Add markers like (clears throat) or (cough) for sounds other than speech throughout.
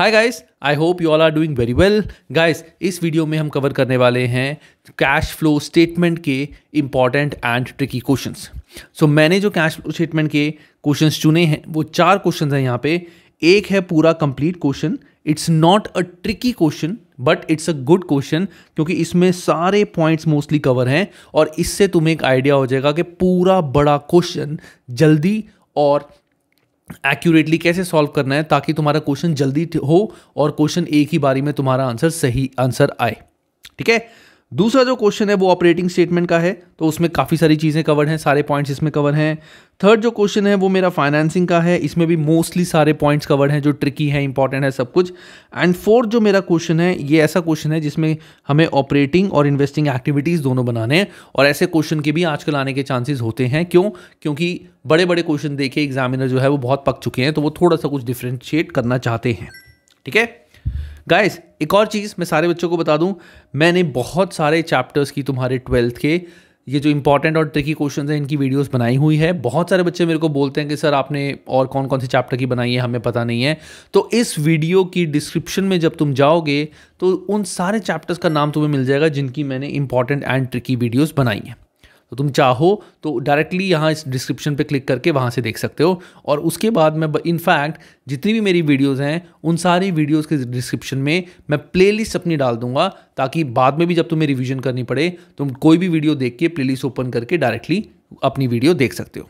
hi guys I hope you all are doing very well guys इस video में हम cover करने वाले हैं कैश फ्लो स्टेटमेंट के important and tricky questions so मैंने जो कैश फ्लो स्टेटमेंट के क्वेश्चंस चुने हैं वो चार क्वेश्चंस हैं यहाँ पे एक है पूरा complete question it's not a tricky question but it's a good question क्योंकि इसमें सारे पॉइंट्स मोस्टली कवर हैं और इससे तुम्हें एक आइडिया हो जाएगा कि पूरा बड़ा क्वेश्चन जल्दी और एक्यूरेटली कैसे सॉल्व करना है ताकि तुम्हारा क्वेश्चन जल्दी हो और क्वेश्चन एक ही बारी में तुम्हारा आंसर सही आंसर आए ठीक है दूसरा जो क्वेश्चन है वो ऑपरेटिंग स्टेटमेंट का है तो उसमें काफ़ी सारी चीज़ें कवर हैं सारे पॉइंट्स इसमें कवर हैं थर्ड जो क्वेश्चन है वो मेरा फाइनेंसिंग का है इसमें भी मोस्टली सारे पॉइंट्स कवर हैं जो ट्रिकी है इंपॉर्टेंट है सब कुछ एंड फोर्थ जो मेरा क्वेश्चन है ये ऐसा क्वेश्चन है जिसमें हमें ऑपरेटिंग और इन्वेस्टिंग एक्टिविटीज़ दोनों बनाने हैं और ऐसे क्वेश्चन के भी आजकल आने के चांसेस होते हैं क्यों क्योंकि बड़े बड़े क्वेश्चन देखे एग्जामिनर जो है वो बहुत पक चुके हैं तो वो थोड़ा सा कुछ डिफ्रेंशिएट करना चाहते हैं ठीक है गाइस एक और चीज़ मैं सारे बच्चों को बता दूं मैंने बहुत सारे चैप्टर्स की तुम्हारे ट्वेल्थ के ये जो इंपॉर्टेंट और ट्रिकी क्वेश्चन हैं इनकी वीडियोस बनाई हुई है बहुत सारे बच्चे मेरे को बोलते हैं कि सर आपने और कौन कौन से चैप्टर की बनाई है हमें पता नहीं है तो इस वीडियो की डिस्क्रिप्शन में जब तुम जाओगे तो उन सारे चैप्टर्स का नाम तुम्हें मिल जाएगा जिनकी मैंने इंपॉर्टेंट एंड ट्रिकी वीडियोज़ बनाई हैं तो तुम चाहो तो डायरेक्टली यहाँ इस डिस्क्रिप्शन पे क्लिक करके वहाँ से देख सकते हो और उसके बाद मैं इनफैक्ट जितनी भी मेरी वीडियोस हैं उन सारी वीडियोस के डिस्क्रिप्शन में मैं प्लेलिस्ट अपनी डाल दूंगा ताकि बाद में भी जब तुम्हें रिविजन करनी पड़े तुम कोई भी वीडियो देख के प्लेलिस्ट ओपन करके डायरेक्टली अपनी वीडियो देख सकते हो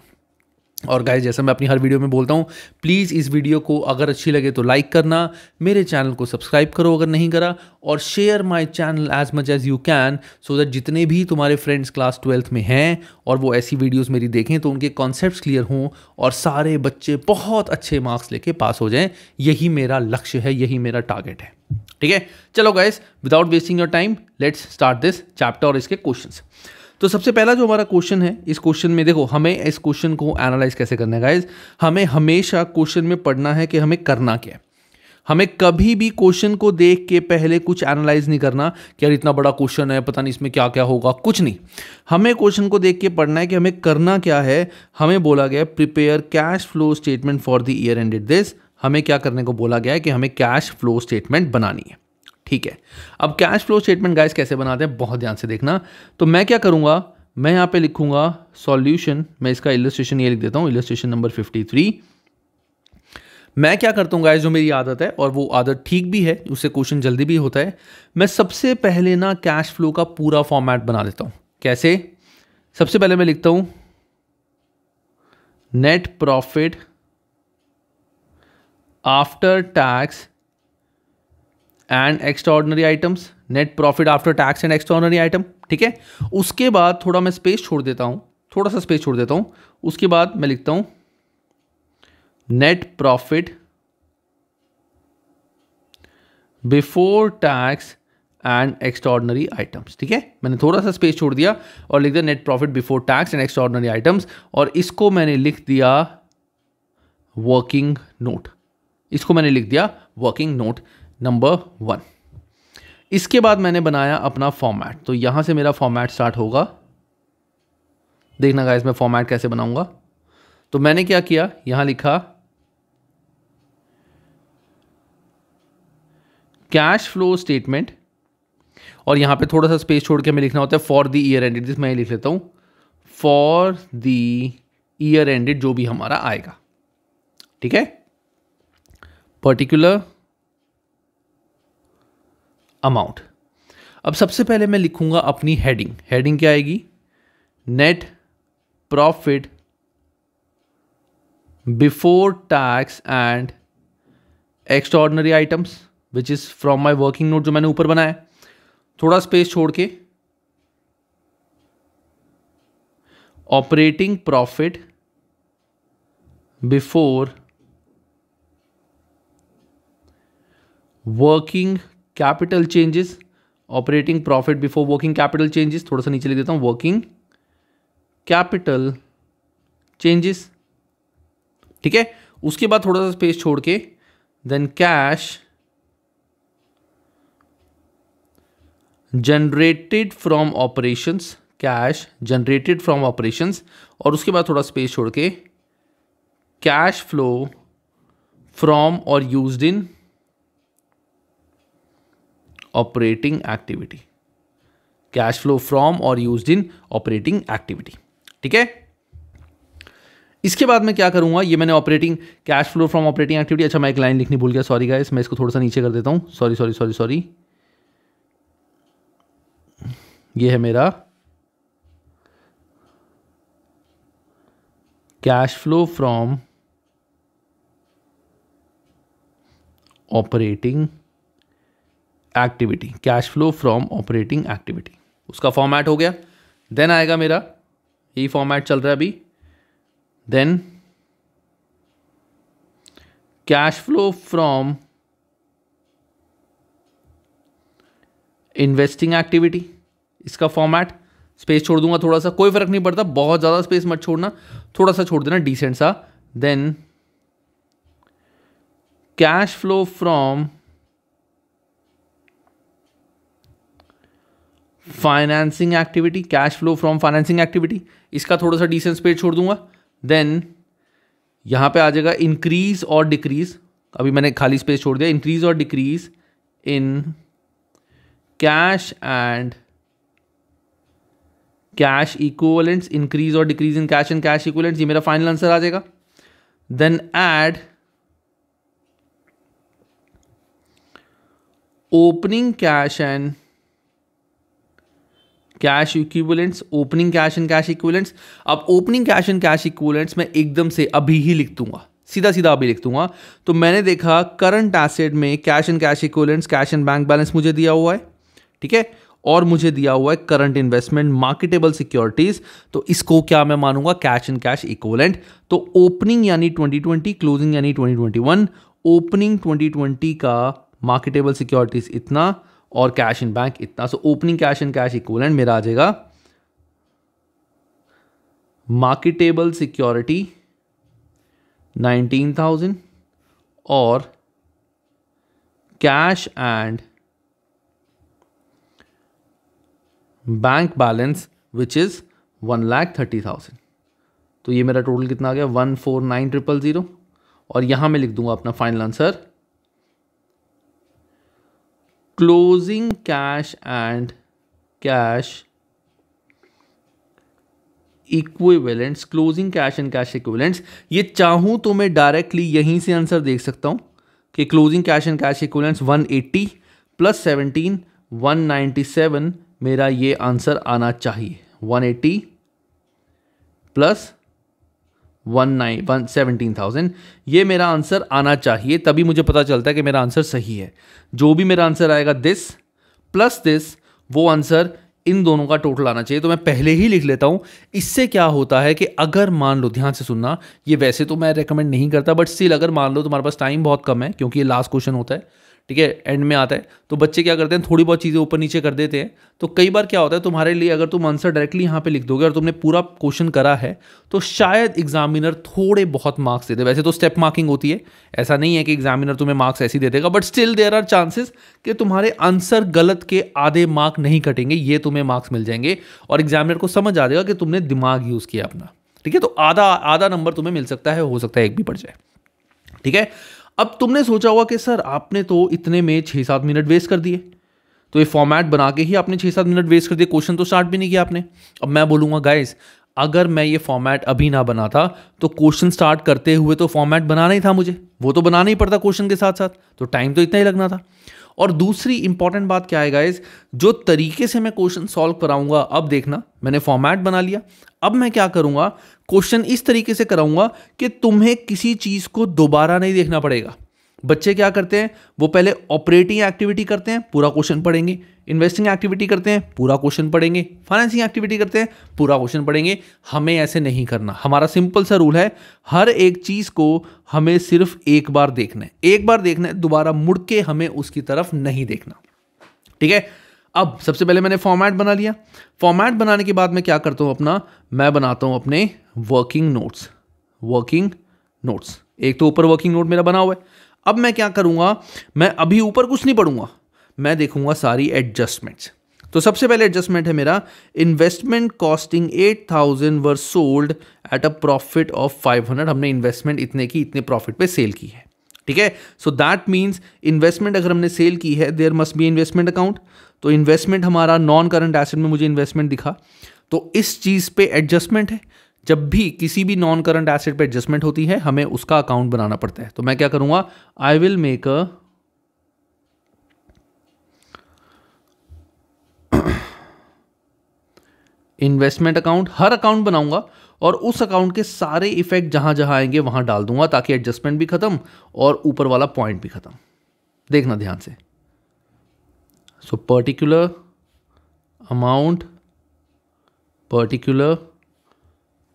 और गाइज जैसा मैं अपनी हर वीडियो में बोलता हूँ प्लीज़ इस वीडियो को अगर अच्छी लगे तो लाइक करना मेरे चैनल को सब्सक्राइब करो अगर नहीं करा और share my channel as much as you can so that जितने भी तुम्हारे फ्रेंड्स क्लास ट्वेल्थ में हैं और वो ऐसी वीडियोस मेरी देखें तो उनके कॉन्सेप्ट क्लियर हों और सारे बच्चे बहुत अच्छे मार्क्स लेके पास हो जाएँ यही मेरा लक्ष्य है यही मेरा टारगेट है ठीक है चलो guys without wasting your time let's start this chapter और इसके क्वेश्चन तो सबसे पहला जो हमारा क्वेश्चन है इस क्वेश्चन में देखो हमें इस क्वेश्चन को एनालाइज कैसे करना है गाइज हमें हमेशा क्वेश्चन में पढ़ना है कि हमें करना क्या है हमें कभी भी क्वेश्चन को देख के पहले कुछ एनालाइज नहीं करना कि यार इतना बड़ा क्वेश्चन है पता नहीं इसमें क्या क्या होगा कुछ नहीं हमें क्वेश्चन को देख के पढ़ना है कि हमें करना क्या है हमें बोला गया prepare cash flow statement for the year ended this हमें क्या करने को बोला गया है कि हमें कैश फ्लो स्टेटमेंट बनानी है ठीक है अब कैश फ्लो स्टेटमेंट गाइस कैसे बनाते हैं बहुत ध्यान से देखना तो मैं क्या करूंगा मैं यहां पे लिखूंगा सॉल्यूशन मैं इसका इलस्ट्रेशन ये लिख देता हूं इलस्ट्रेशन नंबर फिफ्टी थ्री मैं क्या करता हूं गाइस जो मेरी आदत है और वो आदत ठीक भी है उससे क्वेश्चन जल्दी भी होता है मैं सबसे पहले ना कैश फ्लो का पूरा फॉर्मेट बना लेता हूं कैसे सबसे पहले मैं लिखता हूं net profit after tax and extraordinary items net profit after tax and extraordinary item ठीक है उसके बाद थोड़ा मैं स्पेस छोड़ देता हूँ थोड़ा सा स्पेस छोड़ देता हूँ उसके बाद मैं लिखता हूँ net profit before tax and extraordinary items ठीक है मैंने थोड़ा सा स्पेस छोड़ दिया और लिख दिया net profit before tax and extraordinary items और इसको मैंने लिख दिया वर्किंग नोट इसको मैंने लिख दिया वर्किंग नोट नंबर वन इसके बाद मैंने बनाया अपना फॉर्मेट तो यहां से मेरा फॉर्मेट स्टार्ट होगा देखना गाइस मैं फॉर्मेट कैसे बनाऊंगा तो मैंने क्या किया यहां लिखा कैश फ्लो स्टेटमेंट और यहां पे थोड़ा सा स्पेस छोड़ के हमें लिखना होता है for the year ended this मैं लिख लेता हूं फॉर द ईयर एंडेड जो भी हमारा आएगा ठीक है पर्टिकुलर अमाउंट अब सबसे पहले मैं लिखूंगा अपनी हेडिंग हेडिंग क्या आएगी net profit before tax and extraordinary items which is from my working note जो मैंने ऊपर बनाया थोड़ा स्पेस छोड़ के operating profit before working capital changes operating profit before working capital changes थोड़ा सा नीचे लिख देता हूँ वर्किंग कैपिटल चेंजेस ठीक है उसके बाद थोड़ा सा स्पेस छोड़ के then cash generated from operations cash generated from operations और उसके बाद थोड़ा स्पेस छोड़ के कैश फ्लो फ्रॉम और used in operating activity cash flow from और यूज इन ऑपरेटिंग एक्टिविटी ठीक है इसके बाद मैं क्या करूंगा ये मैंने operating cash flow from operating activity अच्छा मैं एक लाइन लिखनी भूल गया सॉरी गाइस मैं इसको थोड़ा सा नीचे कर देता हूं सॉरी सॉरी सॉरी सॉरी ये है मेरा cash flow from operating activity cash flow from operating activity उसका फॉर्मेट हो गया देन आएगा मेरा यही फॉर्मेट चल रहा है अभी then cash flow from investing activity इसका फॉर्मेट स्पेस छोड़ दूंगा थोड़ा सा कोई फर्क नहीं पड़ता बहुत ज़्यादा स्पेस मत छोड़ना थोड़ा सा छोड़ देना डिसेंट सा then cash flow from financing activity cash flow from financing activity इसका थोड़ा सा डिसेंस पेज छोड़ दूंगा देन यहाँ पे आ जाएगा इंक्रीज और डिक्रीज अभी मैंने खाली स्पेस छोड़ दिया इंक्रीज और decrease in cash and cash equivalents increase और decrease in cash and cash equivalents ये मेरा फाइनल आंसर आ जाएगा then add opening cash and cash equivalents opening cash and cash equivalents अब opening cash and cash equivalents मैं एकदम से अभी ही लिख दूंगा सीधा सीधा अभी लिख दूंगा तो मैंने देखा करंट एसेट में cash and cash equivalents cash and bank balance मुझे दिया हुआ है ठीक है और मुझे दिया हुआ है करंट इन्वेस्टमेंट मार्केटेबल सिक्योरिटीज तो इसको क्या मैं मानूंगा कैश एंड कैश इक्वलेंट तो ओपनिंग यानी 2020 क्लोजिंग यानी 2021 ओपनिंग 2020 का मार्केटेबल सिक्योरिटीज इतना और कैश इन बैंक इतना so opening cash in cash equivalent मेरा आ जाएगा मार्केटेबल सिक्योरिटी नाइनटीन थाउजेंड और cash and bank balance which is one lakh thirty thousand तो ये मेरा टोटल कितना आ गया one four nine triple zero और यहां मैं लिख दूंगा अपना final answer closing cash and cash equivalents closing cash and cash equivalents ये चाहूँ तो मैं डायरेक्टली यहीं से आंसर देख सकता हूँ कि closing cash and cash equivalents 180 plus 17 197 मेरा ये आंसर आना चाहिए 180 plus one nine one seventeen thousand ये मेरा आंसर आना चाहिए तभी मुझे पता चलता है कि मेरा आंसर सही है जो भी मेरा आंसर आएगा दिस प्लस दिस वो आंसर इन दोनों का टोटल आना चाहिए तो मैं पहले ही लिख लेता हूँ इससे क्या होता है कि अगर मान लो ध्यान से सुनना ये वैसे तो मैं रेकमेंड नहीं करता बट स्टिल अगर मान लो तुम्हारे पास टाइम बहुत कम है क्योंकि ये लास्ट क्वेश्चन होता है ठीक है एंड में आता है तो बच्चे क्या करते हैं थोड़ी बहुत चीज़ें ऊपर नीचे कर देते हैं तो कई बार क्या होता है तुम्हारे लिए अगर तुम आंसर डायरेक्टली यहाँ पे लिख दोगे और तुमने पूरा क्वेश्चन करा है तो शायद एग्जामिनर थोड़े बहुत मार्क्स दे दे वैसे तो स्टेप मार्किंग होती है ऐसा नहीं है कि एग्जामिनर तुम्हें मार्क्स ऐसे दे देगा but still there are chances कि तुम्हारे आंसर गलत के आधे मार्क नहीं कटेंगे ये तुम्हें मार्क्स मिल जाएंगे और एग्जामिनर को समझ आ जाएगा कि तुमने दिमाग यूज़ किया अपना ठीक है तो आधा आधा नंबर तुम्हें मिल सकता है हो सकता है एक भी पड़ जाए ठीक है अब तुमने सोचा होगा कि सर आपने तो इतने में छः सात मिनट वेस्ट कर दिए तो ये फॉर्मेट बना के ही आपने छः सात मिनट वेस्ट कर दिए क्वेश्चन तो स्टार्ट भी नहीं किया आपने अब मैं बोलूँगा गाइज अगर मैं ये फॉर्मेट अभी ना बनाता तो क्वेश्चन स्टार्ट करते हुए तो फॉर्मेट बनाना ही था मुझे वो तो बनाना ही पड़ता क्वेश्चन के साथ साथ तो टाइम तो इतना ही लगना था और दूसरी इंपॉर्टेंट बात क्या है गाइज जो तरीके से मैं क्वेश्चन सॉल्व कराऊंगा अब देखना मैंने फॉर्मेट बना लिया अब मैं क्या करूंगा क्वेश्चन इस तरीके से कराऊंगा कि तुम्हें किसी चीज़ को दोबारा नहीं देखना पड़ेगा बच्चे क्या करते हैं वो पहले ऑपरेटिंग एक्टिविटी करते हैं पूरा क्वेश्चन पढ़ेंगे इन्वेस्टिंग एक्टिविटी करते हैं पूरा क्वेश्चन पढ़ेंगे फाइनेंसिंग एक्टिविटी करते हैं पूरा क्वेश्चन पढ़ेंगे हमें ऐसे नहीं करना हमारा सिंपल सा रूल है हर एक चीज़ को हमें सिर्फ एक बार देखना है एक बार देखना है दोबारा मुड़ के हमें उसकी तरफ नहीं देखना ठीक है अब सबसे पहले मैंने फॉर्मेट बना लिया फॉर्मेट बनाने के बाद मैं क्या करता हूँ अपना मैं बनाता हूँ अपने वर्किंग नोट्स वर्किंग नोट्स एक तो ऊपर वर्किंग नोट मेरा बना हुआ है अब मैं क्या करूँगा मैं अभी ऊपर कुछ नहीं पढ़ूंगा मैं देखूंगा सारी एडजस्टमेंट्स तो सबसे पहले एडजस्टमेंट है मेरा investment costing eight thousand were sold at a profit of five hundred हमने इन्वेस्टमेंट इतने की इतने प्रॉफिट पे सेल की है ठीक है सो दैट मीन्स इन्वेस्टमेंट अगर हमने सेल की है there must be investment account तो इन्वेस्टमेंट हमारा नॉन करंट एसेट में मुझे इन्वेस्टमेंट दिखा तो इस चीज़ पे एडजस्टमेंट है जब भी किसी भी नॉन करंट एसेट पे एडजस्टमेंट होती है हमें उसका अकाउंट बनाना पड़ता है तो मैं क्या करूंगा I will make a investment account हर अकाउंट बनाऊंगा और उस अकाउंट के सारे इफेक्ट जहां जहां आएंगे वहां डाल दूंगा ताकि एडजस्टमेंट भी खत्म और ऊपर वाला पॉइंट भी खत्म देखना ध्यान से so particular amount particular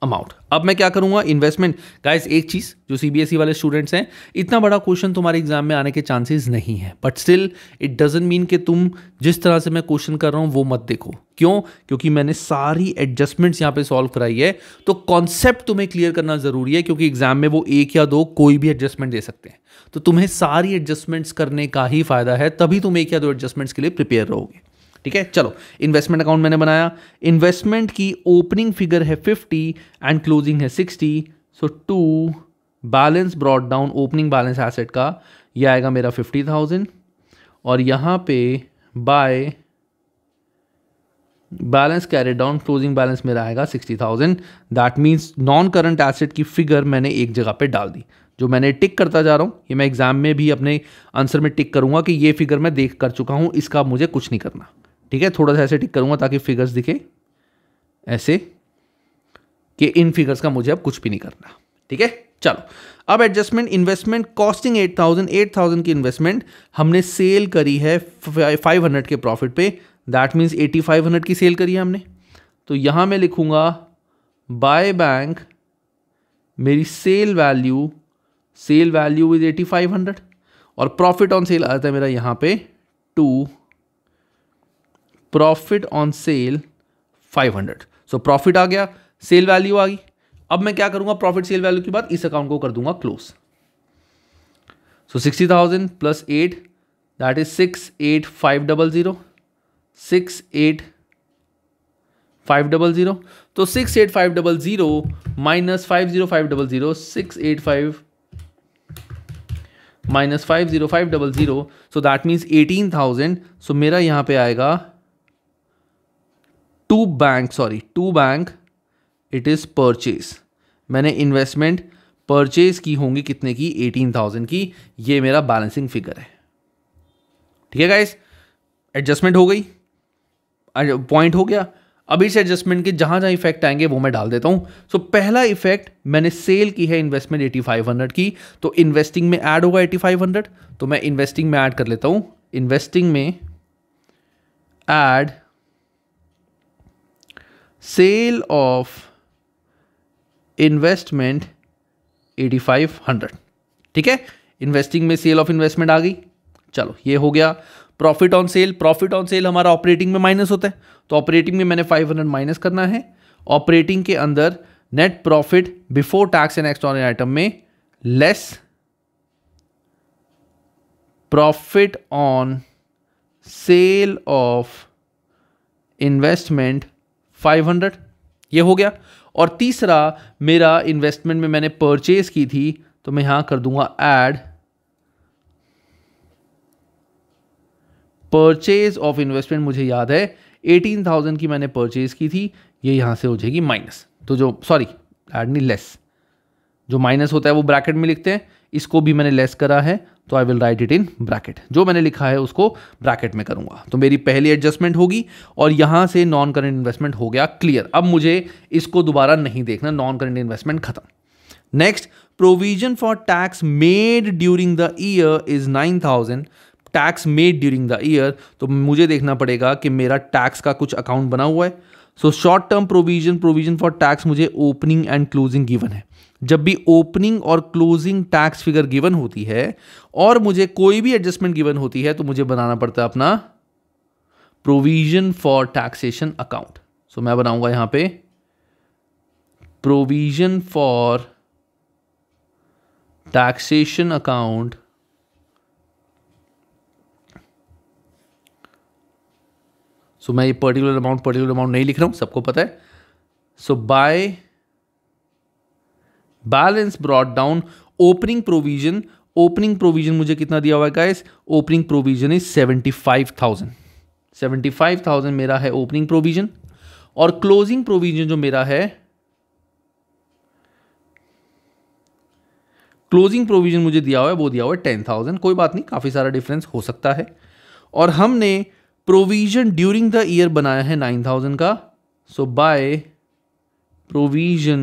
amount अब मैं क्या करूंगा इन्वेस्टमेंट गाइस एक चीज़ जो सीबीएसई e वाले स्टूडेंट्स हैं इतना बड़ा क्वेश्चन तुम्हारे एग्जाम में आने के चांसेस नहीं है but still it doesn't mean कि तुम जिस तरह से मैं क्वेश्चन कर रहा हूं वो मत देखो क्यों क्योंकि मैंने सारी एडजस्टमेंट्स यहाँ पे सॉल्व कराई है तो कॉन्सेप्ट तुम्हें क्लियर करना ज़रूरी है क्योंकि एग्जाम में वो एक या दो कोई भी एडजस्टमेंट दे सकते हैं तो तुम्हें सारी एडजस्टमेंट्स करने का ही फायदा है तभी तुम एक या दो एडजस्टमेंट्स के लिए प्रिपेयर रहोगे ठीक है चलो इन्वेस्टमेंट अकाउंट मैंने बनाया इन्वेस्टमेंट की ओपनिंग फिगर है फिफ्टी एंड क्लोजिंग है sixty so to balance brought down opening balance asset का ये आएगा मेरा फिफ्टी थाउजेंड और यहाँ पे by balance carry down closing balance मेरा आएगा sixty thousand that means non current asset की फिगर मैंने एक जगह पे डाल दी जो मैंने टिक करता जा रहा हूँ ये मैं एग्ज़ाम में भी अपने आंसर में टिक करूँगा कि ये फिगर मैं देख कर चुका हूँ इसका मुझे कुछ नहीं करना ठीक है थोड़ा सा ऐसे टिक करूँगा ताकि फिगर्स दिखे ऐसे कि इन फिगर्स का मुझे अब कुछ भी नहीं करना ठीक है चलो अब adjustment investment costing eight thousand eight thousand की इन्वेस्टमेंट हमने सेल करी है फाइव हंड्रेड के प्रॉफिट पे that means eighty five hundred की सेल करी है हमने तो यहां मैं लिखूंगा बाय बैंक मेरी sale value sale value is eighty five hundred और प्रॉफिट ऑन सेल आता है मेरा यहां पे to profit on sale 500 so profit आ गया सेल वैल्यू आ गई अब मैं क्या करूंगा प्रॉफिट सेल वैल्यू के बाद इस अकाउंट को कर दूंगा close so sixty thousand plus eight that is six eight five double zero six eight five double zero तो six eight five double zero minus five zero five double zero six eight five minus five zero five double zero so that means eighteen thousand so मेरा यहाँ पे आएगा to bank sorry to bank it is purchase मैंने investment purchase की होंगी कितने की eighteen thousand की ये मेरा बैलेंसिंग फिगर है ठीक है गाइस एडजस्टमेंट हो गई पॉइंट हो गया अभी से एडजस्टमेंट के जहां जहां इफेक्ट आएंगे वो मैं डाल देता हूं सो so, पहला इफेक्ट मैंने सेल की है इन्वेस्टमेंट एटी फाइव हंड्रेड की तो इन्वेस्टिंग में ऐड होगा एटी फाइव हंड्रेड तो मैं इन्वेस्टिंग में ऐड कर लेता हूं इन्वेस्टिंग में add sale of investment eighty five hundred ठीक है इन्वेस्टिंग में सेल ऑफ इन्वेस्टमेंट आ गई चलो ये हो गया profit on sale profit on sale हमारा ऑपरेटिंग में माइनस होता है तो ऑपरेटिंग में मैंने फाइव हंड्रेड माइनस करना है ऑपरेटिंग के अंदर net profit before tax and extraordinary item में less profit on sale of investment five hundred ये हो गया और तीसरा मेरा इन्वेस्टमेंट में मैंने परचेज की थी तो मैं यहां कर दूंगा एड परचेज ऑफ इन्वेस्टमेंट मुझे याद है एटीन थाउजेंड की मैंने परचेज की थी ये यहां से हो जाएगी माइनस तो जो सॉरी एड नहीं लेस जो माइनस होता है वो ब्रैकेट में लिखते हैं इसको भी मैंने लेस करा है तो I will write it in bracket जो मैंने लिखा है उसको ब्रैकेट में करूंगा तो मेरी पहली एडजस्टमेंट होगी और यहां से नॉन करेंट इन्वेस्टमेंट हो गया क्लियर अब मुझे इसको दोबारा नहीं देखना नॉन करेंट इन्वेस्टमेंट खत्म next provision for tax made during the year is nine thousand tax made during the year तो मुझे देखना पड़ेगा कि मेरा टैक्स का कुछ अकाउंट बना हुआ है so short term provision provision for tax मुझे ओपनिंग एंड क्लोजिंग गिवन है जब भी ओपनिंग और क्लोजिंग टैक्स फिगर गिवन होती है और मुझे कोई भी एडजस्टमेंट गिवन होती है तो मुझे बनाना पड़ता है अपना provision for taxation account so मैं बनाऊंगा यहां पे provision for taxation account so मैं ये पर्टिकुलर अमाउंट पर्टिकुलर अमाउंट नहीं लिख रहा हूं सबको पता है so by balance brought down opening provision opening provision मुझे कितना दिया हुआ है guys opening provision is seventy five thousand seventy five thousand मेरा है ओपनिंग प्रोविजन और क्लोजिंग प्रोविजन जो मेरा है क्लोजिंग प्रोविजन मुझे दिया हुआ है वो दिया हुआ है टेन थाउजेंड कोई बात नहीं काफ़ी सारा डिफरेंस हो सकता है और हमने प्रोविजन ड्यूरिंग द ईयर बनाया है नाइन थाउजेंड का so by provision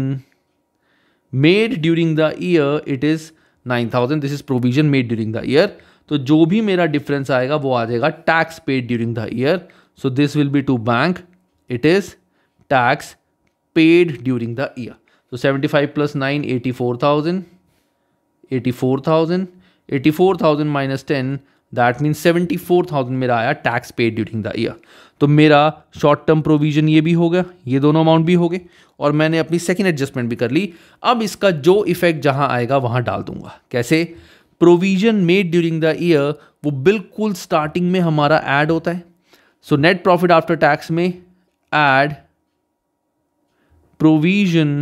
made during the year it is nine thousand this is provision made during the year तो जो भी मेरा डिफरेंस आएगा वो आ जाएगा tax paid during the year so this will be to bank it is tax paid during the year तो seventy five plus nine eighty four thousand eighty four thousand eighty four thousand minus ten that means seventy four thousand मेरा आया tax paid during the year तो मेरा short term provision ये भी हो गया ये दोनों अमाउंट भी हो गए और मैंने अपनी सेकेंड एडजस्टमेंट भी कर ली अब इसका जो इफेक्ट जहाँ आएगा वहाँ डाल दूंगा कैसे provision made during the year वो बिल्कुल स्टार्टिंग में हमारा ऐड होता है so net profit after tax में add provision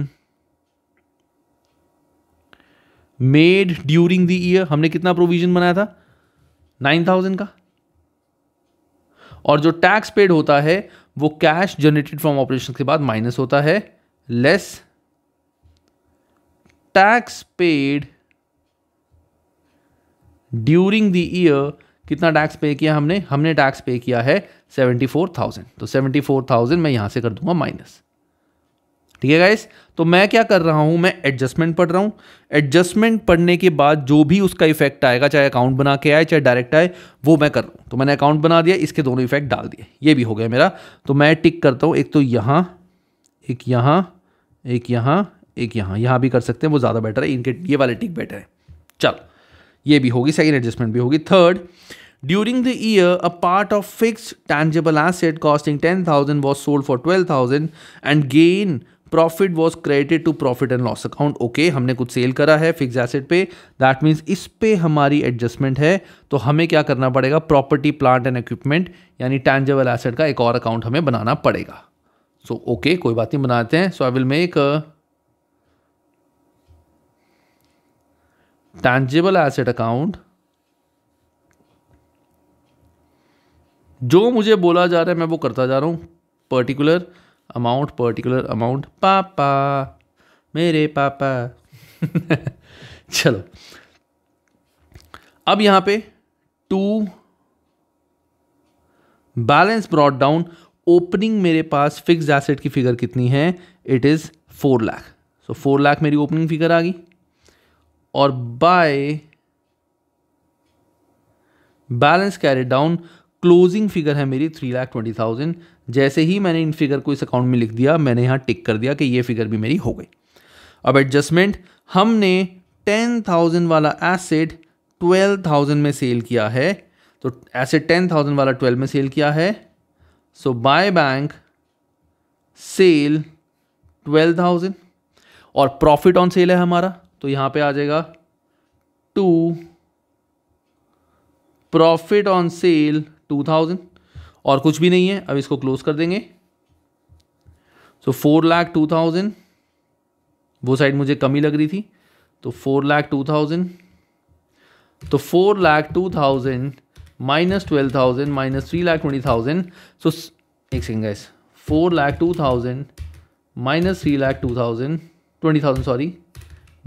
made during the year हमने कितना प्रोविजन बनाया था नाइन थाउजेंड का और जो टैक्स पेड होता है वो कैश जनरेटेड फ्रॉम ऑपरेशन के बाद माइनस होता है less tax paid during the year कितना टैक्स पे किया हमने हमने टैक्स पे किया है सेवेंटी फोर थाउजेंड तो सेवेंटी फोर थाउजेंड मैं यहां से कर दूंगा माइनस ठीक है गाइस तो मैं क्या कर रहा हूँ मैं एडजस्टमेंट पढ़ रहा हूँ एडजस्टमेंट पढ़ने के बाद जो भी उसका इफेक्ट आएगा चाहे अकाउंट बना के आए चाहे डायरेक्ट आए वो मैं कर रहा हूँ तो मैंने अकाउंट बना दिया इसके दोनों इफेक्ट डाल दिए ये भी हो गया मेरा तो मैं टिक करता हूँ एक तो यहाँ एक यहाँ एक यहाँ एक यहाँ यहाँ भी कर सकते हैं वो ज़्यादा बेटर है इनके ये वाले टिक बेटर है चल ये भी होगी सेकेंड एडजस्टमेंट भी होगी third during the year a part of fix tangible asset costing ten thousand was sold for twelve thousand and gain profit was credited to profit and loss account okay हमने कुछ sale करा है fix asset पे that means इस पे हमारी adjustment है तो हमें क्या करना पड़ेगा प्रॉपर्टी प्लांट एंड इक्विपमेंट यानी टैंजेबल एसेट का एक और अकाउंट हमें बनाना पड़ेगा सो so, ओके okay, कोई बात नहीं बनाते हैं so I will make tangible asset account जो मुझे बोला जा रहा है मैं वो करता जा रहा हूं पर्टिकुलर अमाउंट पर्टिकुलर अमाउंट पापा मेरे पापा चलो अब यहां पे to balance brought down opening मेरे पास फिक्स एसेट की फिगर कितनी है it is four lakh so four lakh मेरी ओपनिंग फिगर आ गई और by balance carry down closing figure है मेरी थ्री लाख ट्वेंटी थाउजेंड जैसे ही मैंने इन फिगर को इस अकाउंट में लिख दिया मैंने यहाँ टिक कर दिया कि ये फिगर भी मेरी हो गई अब एडजस्टमेंट हमने टेन थाउजेंड वाला एसेट ट्वेल्व थाउजेंड में सेल किया है तो एसेट टेन थाउजेंड वाला ट्वेल्व में सेल किया है so by bank sale twelve thousand और प्रॉफिट ऑन सेल है हमारा तो यहाँ पे आ जाएगा to profit on sale two thousand और कुछ भी नहीं है अब इसको क्लोज कर देंगे so four lakh two thousand वो साइड मुझे कमी लग रही थी तो फोर लाख टू थाउजेंड तो four lakh two thousand minus twelve thousand minus three lakh twenty thousand so एक second guys four lakh two thousand minus three lakh two thousand twenty thousand sorry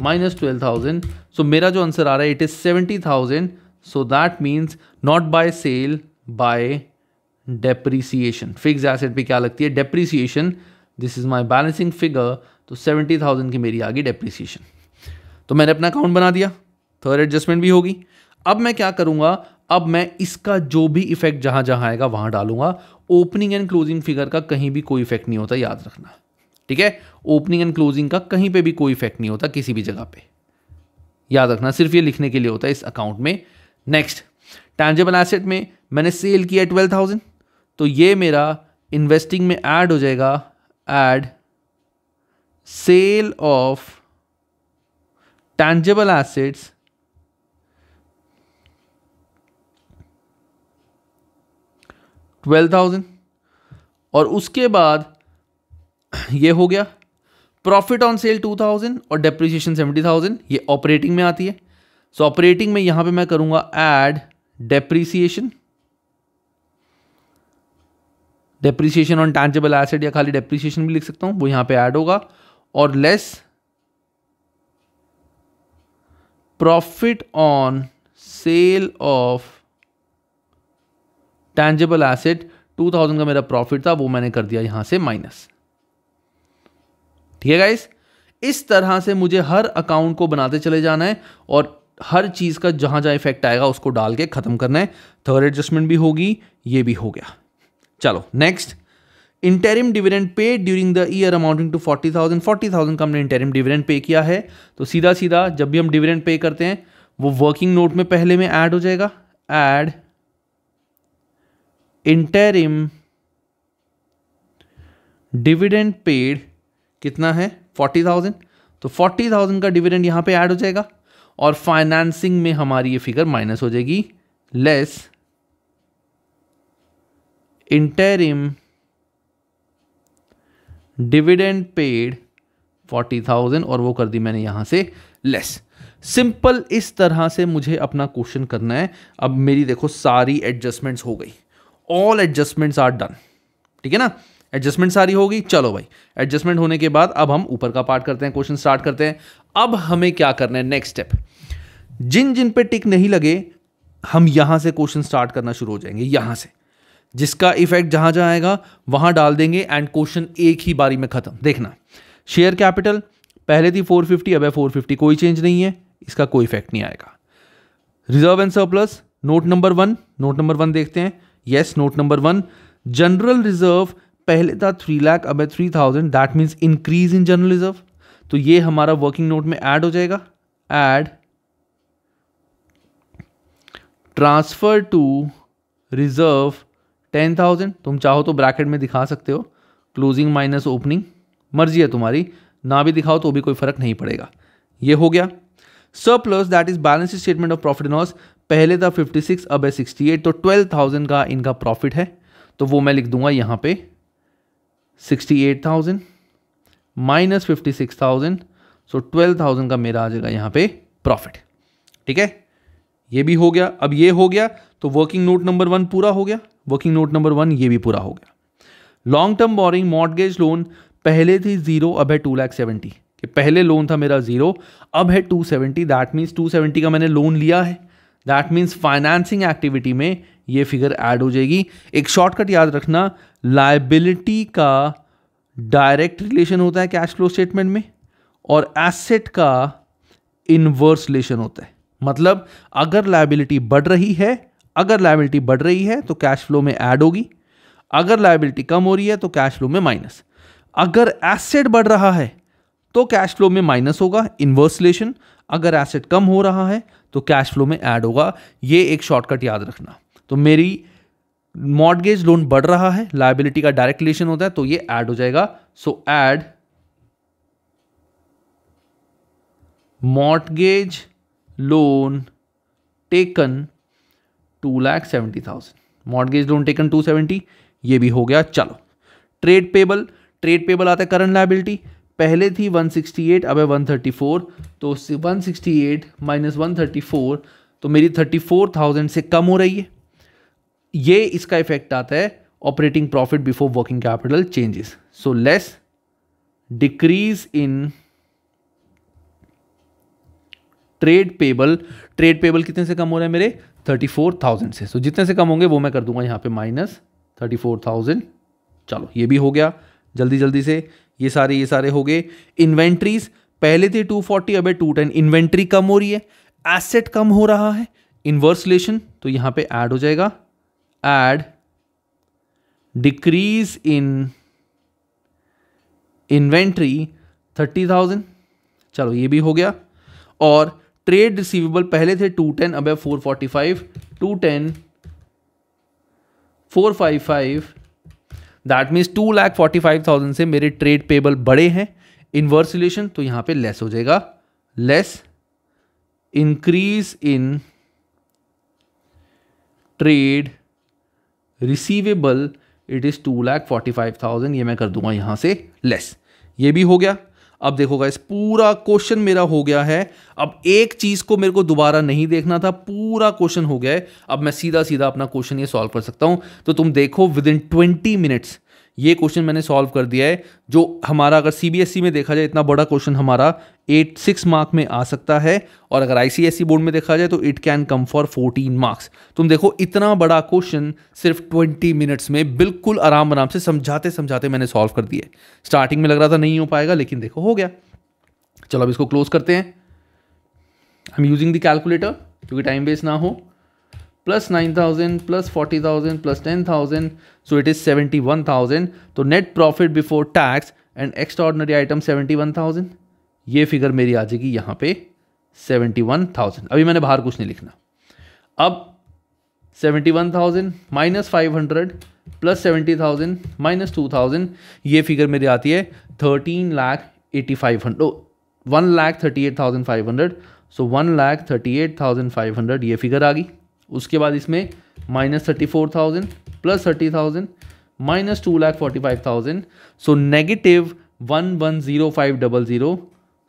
minus twelve thousand so मेरा जो आंसर आ रहा है it is seventy thousand so that means not by cell bye depreciation fix asset पे क्या लगती है depreciation this is my balancing figure तो सेवेंटी थाउजेंड की मेरी आ गई डेप्रीसिएशन तो मैंने अपना अकाउंट बना दिया थर्ड एडजस्टमेंट भी होगी अब मैं क्या करूंगा अब मैं इसका जो भी इफेक्ट जहां जहां आएगा वहां डालूंगा ओपनिंग एंड क्लोजिंग फिगर का कहीं भी कोई इफेक्ट नहीं होता याद रखना ठीक है ओपनिंग एंड क्लोजिंग का कहीं पे भी कोई इफेक्ट नहीं होता किसी भी जगह पे याद रखना सिर्फ ये लिखने के लिए होता है इस अकाउंट में नेक्स्ट टैंजेबल एसेट में मैंने सेल किया ट्वेल्व थाउजेंड तो ये मेरा इन्वेस्टिंग में ऐड हो जाएगा add sale of tangible assets twelve thousand और उसके बाद ये हो गया profit on sale two thousand और डेप्रिसिएशन सेवेंटी थाउजेंड ये ऑपरेटिंग में आती है सो so, ऑपरेटिंग में यहां पे मैं करूँगा add depreciation depreciation on tangible asset या खाली डेप्रिसिएशन भी लिख सकता हूँ वो यहां पे ऐड होगा और less profit on sale of tangible asset 2000 का मेरा प्रॉफिट था वो मैंने कर दिया यहां से माइनस ठीक है गाइस इस तरह से मुझे हर अकाउंट को बनाते चले जाना है और हर चीज़ का जहां जहां इफेक्ट आएगा उसको डाल के ख़त्म करना है थर्ड एडजस्टमेंट भी होगी ये भी हो गया चलो next interim dividend pay during the year amounting to forty thousand forty thousand का हमने इंटेरिम डिविडेंड पे किया है तो सीधा सीधा जब भी हम डिविडेंड पे करते हैं वो वर्किंग नोट में पहले में ऐड हो जाएगा ऐड इंटेरिम डिविडेंड पेड कितना है फोर्टी थाउजेंड तो फोर्टी थाउजेंड का डिविडेंड यहां पे ऐड हो जाएगा और फाइनेंसिंग में हमारी ये फिगर माइनस हो जाएगी less interim dividend paid forty thousand और वो कर दी मैंने यहां से लेस सिंपल इस तरह से मुझे अपना क्वेश्चन करना है अब मेरी देखो सारी एडजस्टमेंट्स हो गई ऑल एडजस्टमेंट्स आर डन ठीक है ना एडजस्टमेंट सारी होगी चलो भाई एडजस्टमेंट होने के बाद अब हम ऊपर का पार्ट करते हैं क्वेश्चन स्टार्ट करते हैं अब हमें क्या करना है नेक्स्ट स्टेप जिन जिन पे टिक नहीं लगे हम यहां से क्वेश्चन स्टार्ट करना शुरू हो जाएंगे यहां से जिसका इफेक्ट जहां जहां आएगा वहां डाल देंगे एंड क्वेश्चन एक ही बारी में खत्म देखना शेयर कैपिटल पहले थी 450 अब है 450 कोई चेंज नहीं है इसका कोई इफेक्ट नहीं आएगा reserve and surplus note number one note number one देखते हैं yes note number one general reserve पहले था थ्री लाख अब है three thousand that means increase in general reserve तो ये हमारा वर्किंग नोट में ऐड हो जाएगा add transfer to reserve ten thousand तुम चाहो तो ब्रैकेट में दिखा सकते हो क्लोजिंग माइनस ओपनिंग मर्जी है तुम्हारी ना भी दिखाओ तो भी कोई फर्क नहीं पड़ेगा ये हो गया sir plus that is balance statement of profit and loss पहले था 56 अब है 68 तो 12,000 का इनका प्रॉफिट है तो वो मैं लिख दूंगा यहाँ पे 68,000 माइनस 56,000 सो 12,000 का मेरा आ जाएगा यहाँ पे प्रॉफिट ठीक है ये भी हो गया अब ये हो गया तो वर्किंग नोट नंबर वन पूरा हो गया वर्किंग नोट नंबर वन ये भी पूरा हो गया long term borrowing mortgage loan पहले थी जीरो अब है टू लैख सेवेंटी कि पहले लोन था मेरा जीरो अब है two seventy that means two seventy का मैंने लोन लिया है दैट मीन्स फाइनेंसिंग एक्टिविटी में ये फिगर ऐड हो जाएगी एक शॉर्टकट याद रखना लाइबिलिटी का डायरेक्ट रिलेशन होता है कैश फ्लो स्टेटमेंट में और एसेट का इन्वर्स रिलेशन होता है मतलब अगर लाइबिलिटी बढ़ रही है अगर लाइबिलिटी बढ़ रही है तो कैश फ्लो में ऐड होगी अगर लाइबिलिटी कम हो रही है तो कैश फ्लो में माइनस अगर एसेट बढ़ रहा है तो कैश फ्लो में माइनस होगा इन्वर्सलेशन अगर एसेट कम हो रहा है तो कैश फ्लो में ऐड होगा ये एक शॉर्टकट याद रखना तो मेरी मॉडगेज लोन बढ़ रहा है लाइबिलिटी का डायरेक्ट रिलेशन होता है तो ये ऐड हो जाएगा so add mortgage loan taken two lakh seventy thousand mortgage loan taken two seventy ये भी हो गया चलो ट्रेड पेबल ट्रेड पेबल आता है करंट लाइबिलिटी पहले थी 168 अब है 134 तो उससे 168 माइनस 134 तो मेरी 34,000 से कम हो रही है ये इसका इफेक्ट आता है operating profit before working capital changes so less decrease in trade payable trade payable कितने से कम हो रहा है मेरे थर्टी फोर थाउजेंड से सो so, जितने से कम होंगे वो मैं कर दूंगा यहाँ पे माइनस थर्टी फोर थाउजेंड चलो ये भी हो गया जल्दी जल्दी से ये सारे ये सारे हो गए इन्वेंट्रीज पहले थे टू फोर्टी अब टू टेन इन्वेंट्री कम हो रही है एसेट कम हो रहा है इन्वर्स रिलेशन तो यहाँ पे ऐड हो जाएगा add decrease in inventory thirty thousand चलो ये भी हो गया और ट्रेड रिसीवेबल पहले थे टू टेन अब है four forty five two ten four five five that means two lakh forty five thousand से मेरे ट्रेड पेबल बड़े हैं इनवर्स रिलेशन तो यहां पे लेस हो जाएगा less increase in trade receivable it is two lakh forty five thousand ये मैं कर दूंगा यहां से लेस ये भी हो गया अब देखो गाइस पूरा क्वेश्चन मेरा हो गया है अब एक चीज़ को मेरे को दोबारा नहीं देखना था पूरा क्वेश्चन हो गया है अब मैं सीधा सीधा अपना क्वेश्चन ये सॉल्व कर सकता हूं तो तुम देखो विद इन ट्वेंटी मिनट्स ये क्वेश्चन मैंने सॉल्व कर दिया है जो हमारा अगर सी e में देखा जाए इतना बड़ा क्वेश्चन हमारा एट सिक्स मार्क में आ सकता है और अगर आई बोर्ड e में देखा जाए तो it can come for fourteen marks तुम देखो इतना बड़ा क्वेश्चन सिर्फ ट्वेंटी मिनट्स में बिल्कुल आराम आराम से समझाते समझाते मैंने सॉल्व कर दिया स्टार्टिंग में लग रहा था नहीं हो पाएगा लेकिन देखो हो गया चलो अब इसको क्लोज करते हैं I am using the calculator क्योंकि टाइम वेस्ट ना हो plus nine thousand plus forty thousand plus ten thousand so it is seventy one thousand तो net profit before tax and extraordinary item seventy one thousand ये figure मेरी आ जाएगी यहाँ पे सेवेंटी वन थाउजेंड अभी मैंने बाहर कुछ नहीं लिखना अब seventy one thousand minus five hundred plus seventy thousand minus two thousand ये फिगर मेरी आती है thirteen lakh eighty five hundred one lakh thirty eight thousand five hundred so one lakh thirty eight thousand five hundred ये फिगर आ गई उसके बाद इसमें minus thirty four thousand plus thirty thousand minus two lakh forty five thousand so negative one one zero five double zero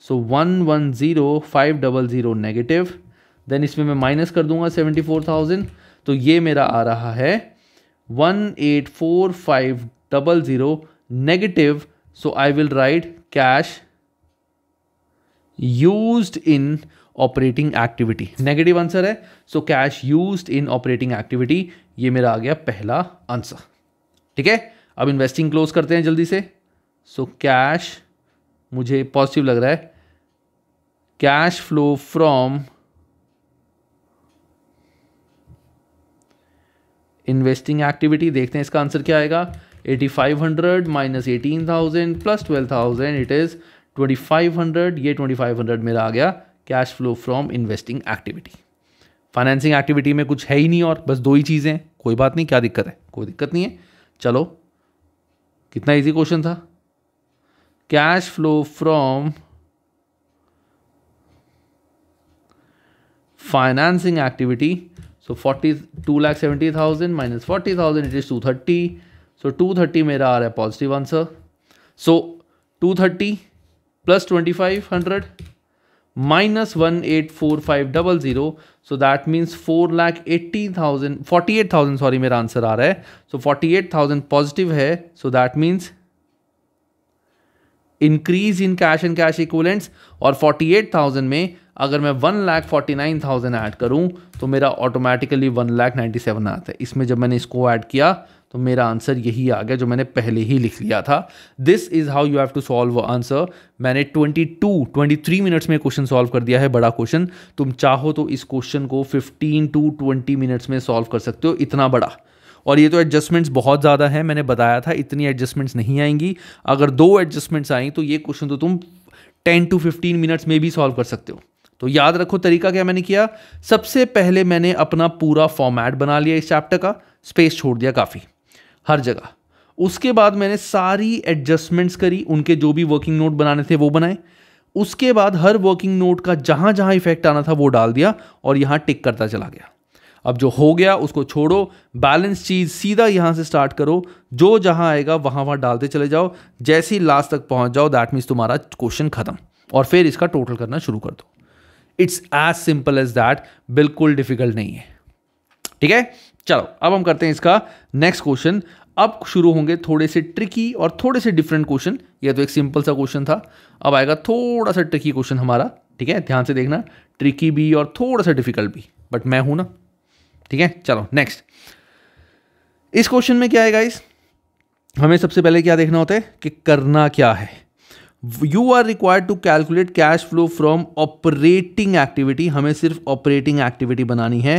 so one one zero five double zero negative then इसमें मैं minus कर दूंगा seventy four thousand तो ये मेरा आ रहा है one eight four five double zero negative so I will write cash use in operating activity negative answer है so cash use in operating activity ये मेरा आ गया पहला आंसर ठीक है अब इन्वेस्टिंग क्लोज करते हैं जल्दी से सो so, कैश मुझे पॉजिटिव लग रहा है cash flow from investing activity देखते हैं इसका आंसर क्या आएगा 8500 माइनस 18000 प्लस 12000 इट इज़ 2500 ये 2500 मेरा आ गया cash flow from investing activity financing activity में कुछ है ही नहीं और बस दो ही चीज़ें कोई बात नहीं क्या दिक्कत है कोई दिक्कत नहीं है चलो कितना इजी क्वेश्चन था cash flow from financing activity so forty two lakh seventy thousand minus forty thousand it is two thirty so two thirty मेरा आ रहा है positive answer so two thirty plus twenty five hundred minus one eight four five double zero so that means four lakh means thousand forty eight thousand sorry मेरा answer आ रहा है so forty eight thousand positive है सो that means increase in cash and cash equivalents और forty eight thousand में अगर मैं one lakh forty nine thousand add करूँ तो मेरा automatically one lakh ninety seven आता है इसमें जब मैंने इसको ऐड किया तो मेरा आंसर यही आ गया जो मैंने पहले ही लिख लिया था this is how you have to solve answer मैंने 22 23 मिनट्स में क्वेश्चन सॉल्व कर दिया है बड़ा क्वेश्चन तुम चाहो तो इस क्वेश्चन को 15 टू 20 मिनट्स में सॉल्व कर सकते हो इतना बड़ा और ये तो एडजस्टमेंट्स बहुत ज़्यादा है मैंने बताया था इतनी एडजस्टमेंट्स नहीं आएंगी अगर दो एडजस्टमेंट्स आई तो ये क्वेश्चन तो तुम टेन टू फिफ्टीन मिनट्स में भी सॉल्व कर सकते हो तो याद रखो तरीका क्या मैंने किया सबसे पहले मैंने अपना पूरा फॉर्मेट बना लिया इस चैप्टर का स्पेस छोड़ दिया काफ़ी हर जगह उसके बाद मैंने सारी एडजस्टमेंट्स करी उनके जो भी वर्किंग नोट बनाने थे वो बनाए उसके बाद हर वर्किंग नोट का जहाँ जहाँ इफेक्ट आना था वो डाल दिया और यहाँ टिक करता चला गया अब जो हो गया उसको छोड़ो बैलेंस चीज़ सीधा यहाँ से स्टार्ट करो जो जहाँ आएगा वहाँ वहाँ डालते चले जाओ जैसे ही लास्ट तक पहुँच जाओ दैट मीन्स तुम्हारा क्वेश्चन ख़त्म और फिर इसका टोटल करना शुरू कर दो it's as simple as that बिल्कुल डिफिकल्ट नहीं है ठीक है चलो अब हम करते हैं इसका नेक्स्ट क्वेश्चन अब शुरू होंगे थोड़े से ट्रिकी और थोड़े से डिफरेंट क्वेश्चन यह तो एक सिंपल सा क्वेश्चन था अब आएगा थोड़ा सा ट्रिकी क्वेश्चन हमारा ठीक है ध्यान से देखना ट्रिकी भी और थोड़ा सा डिफिकल्ट भी बट मैं हूं ना ठीक है चलो नेक्स्ट इस क्वेश्चन में क्या है गाइस हमें सबसे पहले क्या देखना होता है कि करना क्या है you are required to calculate cash flow from operating activity हमें सिर्फ ऑपरेटिंग एक्टिविटी बनानी है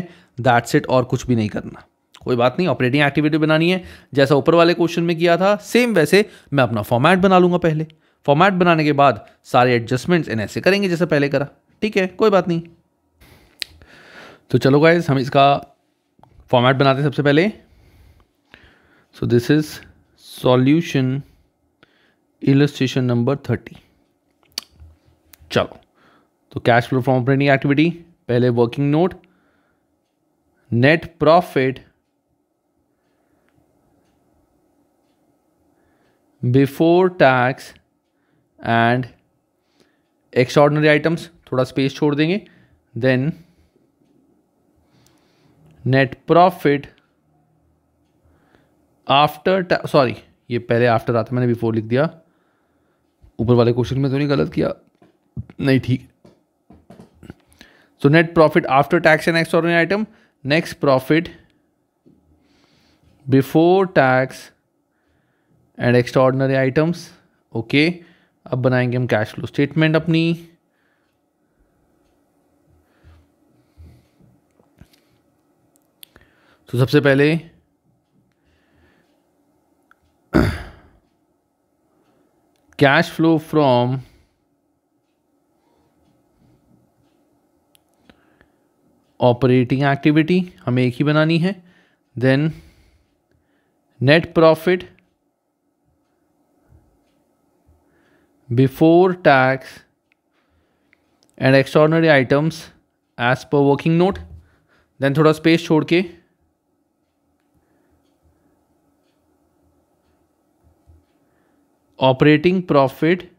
दैट्स इट और कुछ भी नहीं करना कोई बात नहीं ऑपरेटिंग एक्टिविटी बनानी है जैसा ऊपर वाले क्वेश्चन में किया था सेम वैसे मैं अपना फॉर्मेट बना लूंगा पहले फॉर्मेट बनाने के बाद सारे एडजस्टमेंट्स इन ऐसे करेंगे जैसे पहले करा ठीक है कोई बात नहीं तो चलो गाइज हम इसका फॉर्मेट बनाते हैं सबसे पहले so this is solution illustration number thirty चलो तो cash flow from operating activity पहले working note net profit before tax and extraordinary items थोड़ा स्पेस छोड़ देंगे then net profit after sorry ये पहले आफ्टर आता मैंने बिफोर लिख दिया ऊपर वाले क्वेश्चन में तो नहीं गलत किया नहीं ठीक so net profit after tax and extraordinary item next profit before tax and extraordinary items okay अब बनाएंगे हम कैश फ्लो स्टेटमेंट अपनी तो सबसे पहले cash flow from operating activity हमें एक ही बनानी है then net profit before tax and extraordinary items as per working note then थोड़ा स्पेस छोड़ के operating profit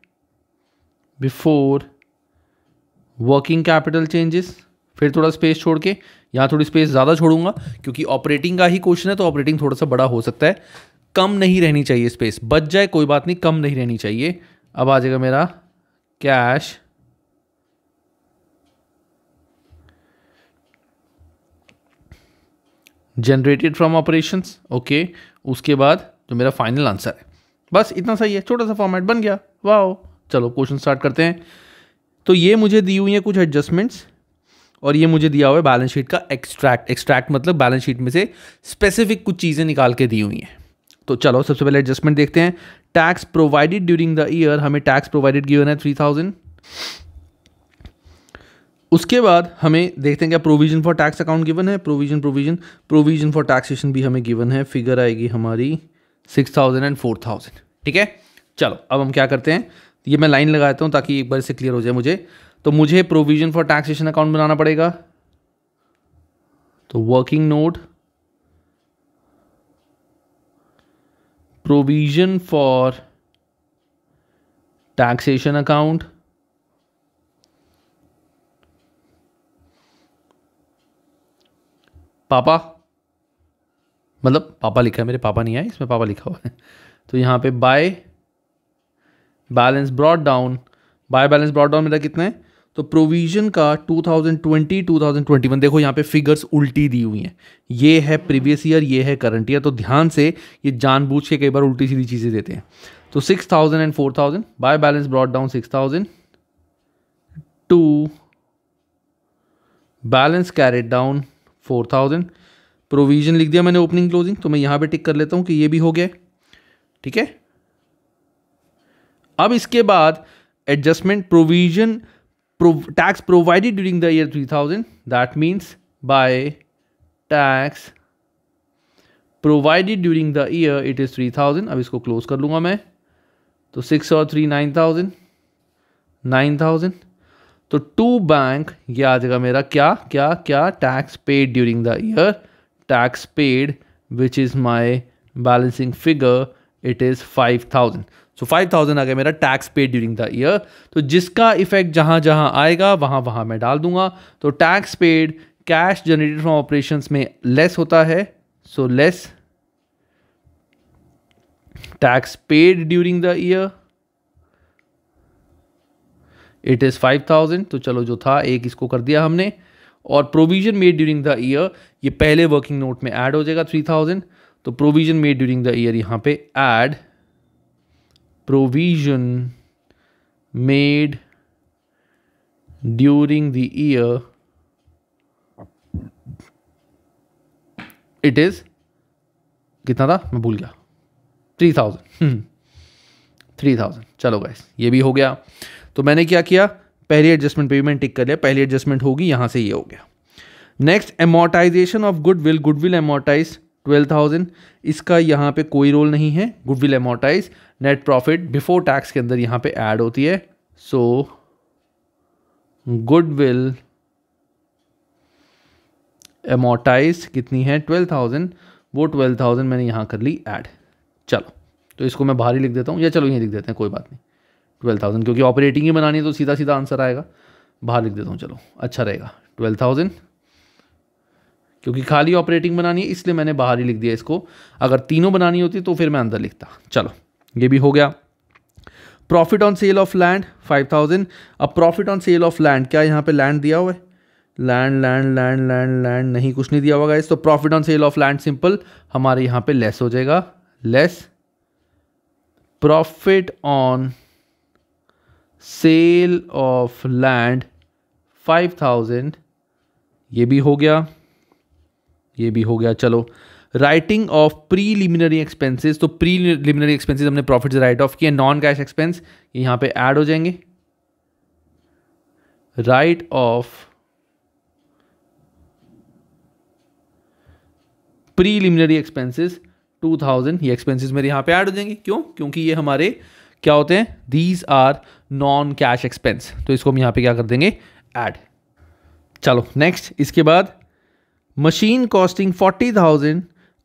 before working capital changes फिर थोड़ा स्पेस छोड़ के यहाँ थोड़ी स्पेस ज़्यादा छोड़ूंगा क्योंकि ऑपरेटिंग का ही क्वेश्चन है तो ऑपरेटिंग थोड़ा सा बड़ा हो सकता है कम नहीं रहनी चाहिए स्पेस बच जाए कोई बात नहीं कम नहीं रहनी चाहिए अब आ जाएगा मेरा cash generated from operations okay उसके बाद जो मेरा फाइनल आंसर है बस इतना सही है छोटा सा फॉर्मेट बन गया वाह चलो क्वेश्चन स्टार्ट करते हैं तो ये मुझे दी हुई है कुछ एडजस्टमेंट्स और ये मुझे दिया हुआ है बैलेंस शीट का एक्सट्रैक्ट एक्सट्रैक्ट मतलब बैलेंस शीट में से स्पेसिफिक कुछ चीज़ें निकाल के दी हुई हैं तो चलो सबसे पहले एडजस्टमेंट देखते हैं tax provided during the year हमें टैक्स प्रोवाइडेड गिवन है थ्री थाउजेंड उसके बाद हमें देखते हैं क्या provision for tax account given है provision provision provision for taxation भी हमें गिवन है फिगर आएगी हमारी six thousand and four thousand ठीक है चलो अब हम क्या करते हैं ये मैं लाइन लगाता हूँ ताकि एक बार से क्लियर हो जाए मुझे तो मुझे प्रोविजन फॉर टैक्सेशन अकाउंट बनाना पड़ेगा तो working note provision for taxation account पापा मतलब पापा लिखा है मेरे पापा नहीं आए इसमें पापा लिखा हुआ है तो यहाँ पे by balance brought down by balance brought down मेरा कितना है तो प्रोविजन का 2020 2021 देखो यहाँ पे फिगर्स उल्टी दी हुई हैं ये है प्रीवियस ईयर ये है करंट ईयर तो ध्यान से ये जानबूझ के कई बार उल्टी सीधी चीज़ें देते हैं तो 6000 and 4000 by balance brought down 6000 to balance carried down 4000 provision लिख दिया मैंने ओपनिंग क्लोजिंग तो मैं यहां पे टिक कर लेता हूँ कि ये भी हो गया ठीक है अब इसके बाद adjustment provision tax provided during the year 3000 that means by tax provided during the year it is three thousand अब इसको क्लोज कर लूंगा मैं तो सिक्स और three nine thousand nine thousand तो टू बैंक ये आ जाएगा मेरा क्या क्या क्या tax paid during the year tax paid which is my balancing figure it is 5000 so five thousand आ गया मेरा tax paid during the year तो जिसका इफेक्ट जहां जहां आएगा वहां वहां मैं डाल दूंगा तो tax paid cash generated from operation में लेस होता है so less tax paid during the year it is five thousand तो चलो जो था एक इसको कर दिया हमने और provision made during the year ये पहले वर्किंग नोट में ऐड हो जाएगा थ्री थाउजेंड तो provision made during the year यहां पे add provision made during the year it is कितना था मैं भूल गया थ्री थाउजेंड थ्री थाउजेंड चलो गैस ये भी हो गया तो मैंने क्या किया पहली एडजस्टमेंट पे भी मैंने टिक कर लिया पहली एडजस्टमेंट होगी यहाँ से ये हो गया next amortisation of goodwill goodwill amortise twelve thousand इसका यहाँ पे कोई रोल नहीं है goodwill amortise net profit before tax के अंदर यहाँ पे ऐड होती है सो गुडविल एमोटाइज कितनी है ट्वेल्व थाउजेंड वो ट्वेल्व थाउजेंड मैंने यहाँ कर ली ऐड चलो तो इसको मैं बाहर ही लिख देता हूँ या चलो यहीं लिख देते हैं कोई बात नहीं ट्वेल्व थाउजेंड क्योंकि ऑपरेटिंग ही बनानी है तो सीधा सीधा आंसर आएगा बाहर लिख देता हूँ चलो अच्छा रहेगा ट्वेल्व थाउजेंड क्योंकि खाली ऑपरेटिंग बनानी है इसलिए मैंने बाहर ही लिख दिया इसको अगर तीनों बनानी होती तो फिर मैं अंदर लिखता चलो ये भी हो गया profit on sale of land five thousand अब profit on sale of land क्या यहाँ पे लैंड दिया हुआ है land land land land land नहीं कुछ नहीं दिया हुआ इस तो profit on sale of land simple हमारे यहाँ पे लेस हो जाएगा less profit on sale of land five thousand ये भी हो गया ये भी हो गया चलो राइटिंग ऑफ प्रीलिमिनरी एक्सपेंसेस तो प्रीलिमिनरी एक्सपेंसेस हमने प्रॉफिट राइट ऑफ किया नॉन कैश एक्सपेंस यहां पे ऐड हो जाएंगे राइट ऑफ प्रीलिमिनरी एक्सपेंसेस 2000 ये एक्सपेंसेस मेरे यहां पे ऐड हो जाएंगे क्यों क्योंकि ये हमारे क्या होते हैं these are non cash expense तो इसको हम यहाँ पे क्या कर देंगे ऐड चलो नेक्स्ट इसके बाद machine costing forty thousand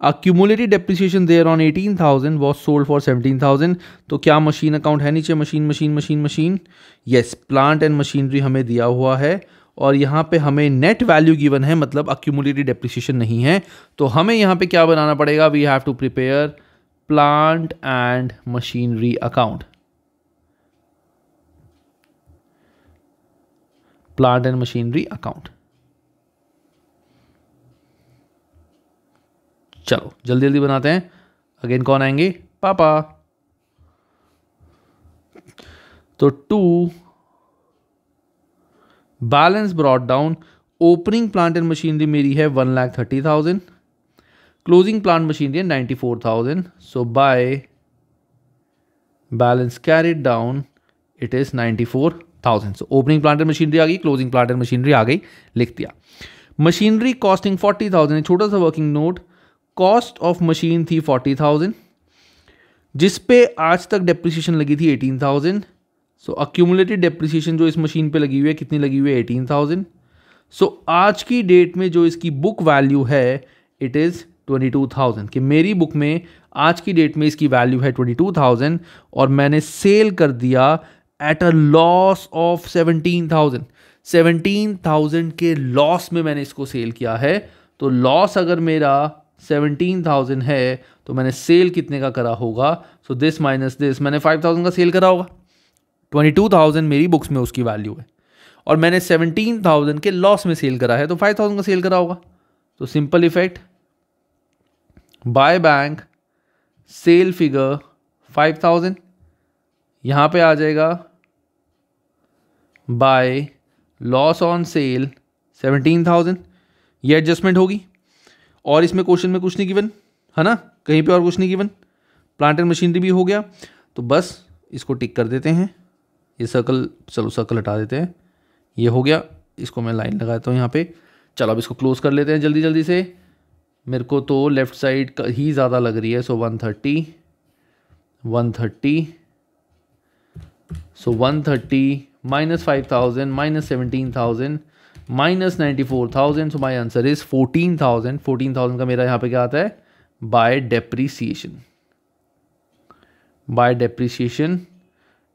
accumulative depreciation thereon eighteen thousand was sold for seventeen thousand तो क्या मशीन अकाउंट है नीचे machine machine machine machine yes plant and machinery हमें दिया हुआ है और यहाँ पे हमें नेट वैल्यू गिवन है मतलब अक्यूमुलेटिव डेप्रिसिएशन नहीं है तो हमें यहाँ पे क्या बनाना पड़ेगा we have to prepare plant and machinery account plant and machinery account चलो जल्दी जल्दी बनाते हैं अगेन कौन आएंगे पापा तो to balance brought down opening plant and machinery मेरी है one lakh thirty thousand closing plant machinery है ninety four thousand so by balance carried down it is ninety four thousand so opening plant and machinery आ गई closing planter machinery आ गई लिख दिया machinery costing forty thousand छोटा सा working note cost of machine थी फोर्टी थाउजेंड जिस पे आज तक डेप्रिसिएशन लगी थी eighteen thousand so accumulated depreciation जो इस मशीन पे लगी हुई है कितनी लगी हुई है एटीन थाउजेंड सो आज की डेट में जो इसकी बुक वैल्यू है it is twenty two thousand कि मेरी बुक में आज की डेट में इसकी वैल्यू है ट्वेंटी टू थाउजेंड और मैंने सेल कर दिया at a loss of seventeen thousand seventeen thousand के लॉस में मैंने इसको सेल किया है तो लॉस अगर मेरा सेवनटीन थाउजेंड है तो मैंने सेल कितने का करा होगा सो दिस माइनस दिस मैंने फाइव थाउजेंड का सेल करा होगा ट्वेंटी टू थाउजेंड मेरी बुक्स में उसकी वैल्यू है और मैंने सेवनटीन थाउजेंड के लॉस में सेल करा है तो फाइव थाउजेंड का सेल करा होगा तो simple effect by bank sale figure five thousand यहाँ पे आ जाएगा by loss on sale seventeen thousand ये एडजस्टमेंट होगी और इसमें क्वेश्चन में कुछ नहीं गिवन है ना कहीं पे और कुछ नहीं गिवन प्लांट एंड मशीनरी भी हो गया तो बस इसको टिक कर देते हैं ये सर्कल चलो सर्कल हटा देते हैं ये हो गया इसको मैं लाइन लगाता हूँ यहाँ पे चलो अब इसको क्लोज कर लेते हैं जल्दी जल्दी से मेरे को तो लेफ़्ट साइड का ही ज़्यादा लग रही है so one thirty one thirty so one thirty minus five thousand minus seventeen thousand minus ninety four thousand so my answer is fourteen thousand fourteen thousand का मेरा यहाँ पे क्या आता है by depreciation by depreciation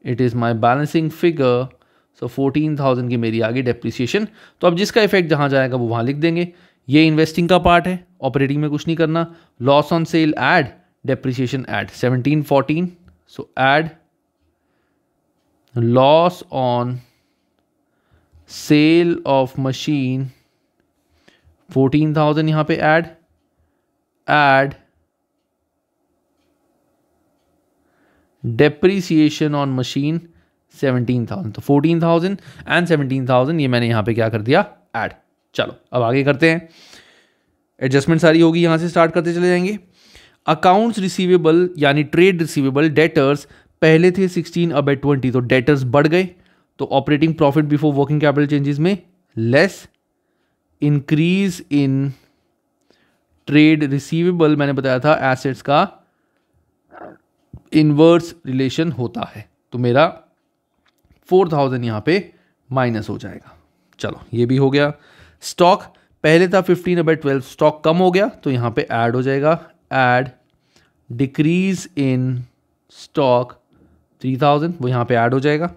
it is my balancing figure so fourteen thousand की मेरी आगे गई डेप्रीसिएशन तो अब जिसका इफेक्ट जहाँ जाएगा वो वहाँ लिख देंगे ये इन्वेस्टिंग का पार्ट है ऑपरेटिंग में कुछ नहीं करना loss on sale add depreciation add seventeen fourteen so add loss on sale of machine fourteen thousand यहां पे add add depreciation on machine seventeen thousand तो fourteen thousand and seventeen thousand ये मैंने यहां पे क्या कर दिया एड चलो अब आगे करते हैं एडजस्टमेंट सारी होगी यहां से स्टार्ट करते चले जाएंगे अकाउंट्स रिसीवेबल यानी ट्रेड रिसीवेबल डेटर्स पहले थे 16 अब एट 20 तो डेटर्स बढ़ गए तो operating profit before working capital changes में less increase in trade receivable मैंने बताया था एसेट्स का इनवर्स रिलेशन होता है तो मेरा फोर थाउजेंड यहाँ पे माइनस हो जाएगा चलो ये भी हो गया स्टॉक पहले था फिफ्टीन अब ट्वेल्व स्टॉक कम हो गया तो यहाँ पे ऐड हो जाएगा add decrease in stock three thousand वो यहाँ पे ऐड हो जाएगा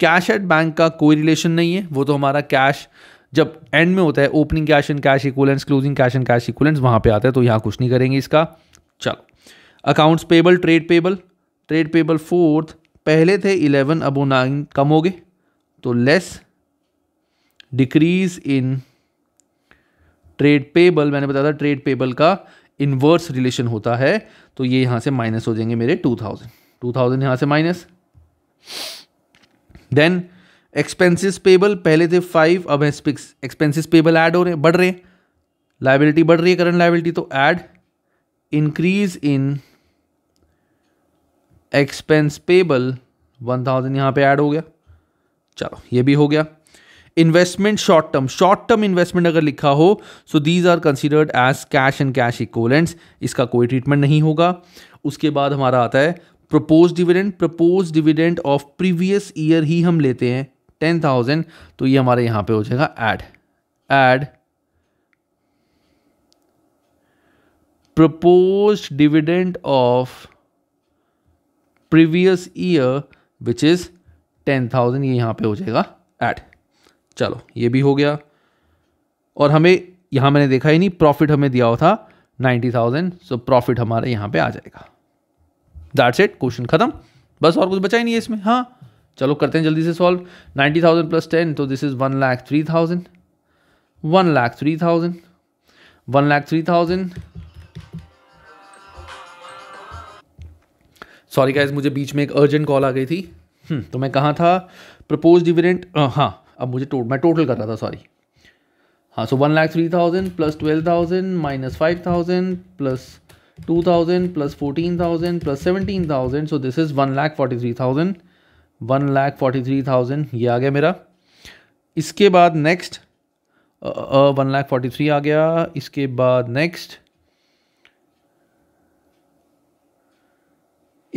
कैश एट बैंक का कोई रिलेशन नहीं है वो तो हमारा कैश जब एंड में होता है opening cash and cash equivalents closing cash and cash equivalents वहाँ पे आता है तो यहाँ कुछ नहीं करेंगे इसका चलो accounts payable trade payable trade payable fourth पहले थे इलेवन अब वो नाइन कम हो गए तो less decrease in trade payable मैंने बताया था ट्रेड पेबल का इन्वर्स रिलेशन होता है तो ये यहाँ से माइनस हो जाएंगे मेरे टू थाउजेंड टू थाउजेंड यहाँ से माइनस देन एक्सपेंसिस पेबल पहले थे फाइव अब है पेबल एड हो रहे बढ़ रहे लाइबिलिटी बढ़ रही है करंट लाइबिलिटी तो add increase in expense payable one thousand यहाँ पे ऐड हो गया चलो ये भी हो गया investment short term short term investment अगर लिखा हो so these are considered as cash and cash equivalents इसका कोई ट्रीटमेंट नहीं होगा उसके बाद हमारा आता है propose dividend propose dividend of previous year ही हम लेते हैं टेन थाउजेंड तो ये हमारे यहां पे हो जाएगा add add propose dividend of previous year which is ten thousand ये यहां पे हो जाएगा एड चलो ये भी हो गया और हमें यहां मैंने देखा ही नहीं प्रॉफिट हमें दिया हुआ था नाइन्टी थाउजेंड सो प्रॉफिट हमारे यहां पे आ जाएगा दैट्स इट क्वेश्चन खत्म बस और कुछ बचा ही नहीं है इसमें हाँ चलो करते हैं जल्दी से solve ninety thousand plus ten तो this is one lakh three thousand one lakh three thousand one lakh three thousand sorry guys मुझे बीच में एक अर्जेंट कॉल आ गई थी hmm, तो मैं कहाँ था प्रपोज डिविडेंट uh, हाँ अब मुझे टो, मैं टोटल कर रहा था सॉरी हाँ so one lakh three thousand plus twelve thousand minus five thousand plus two thousand plus fourteen thousand plus seventeen thousand so this is one lakh forty three thousand one lakh forty three thousand ये आ गया मेरा इसके बाद next one lakh forty three आ गया इसके बाद नेक्स्ट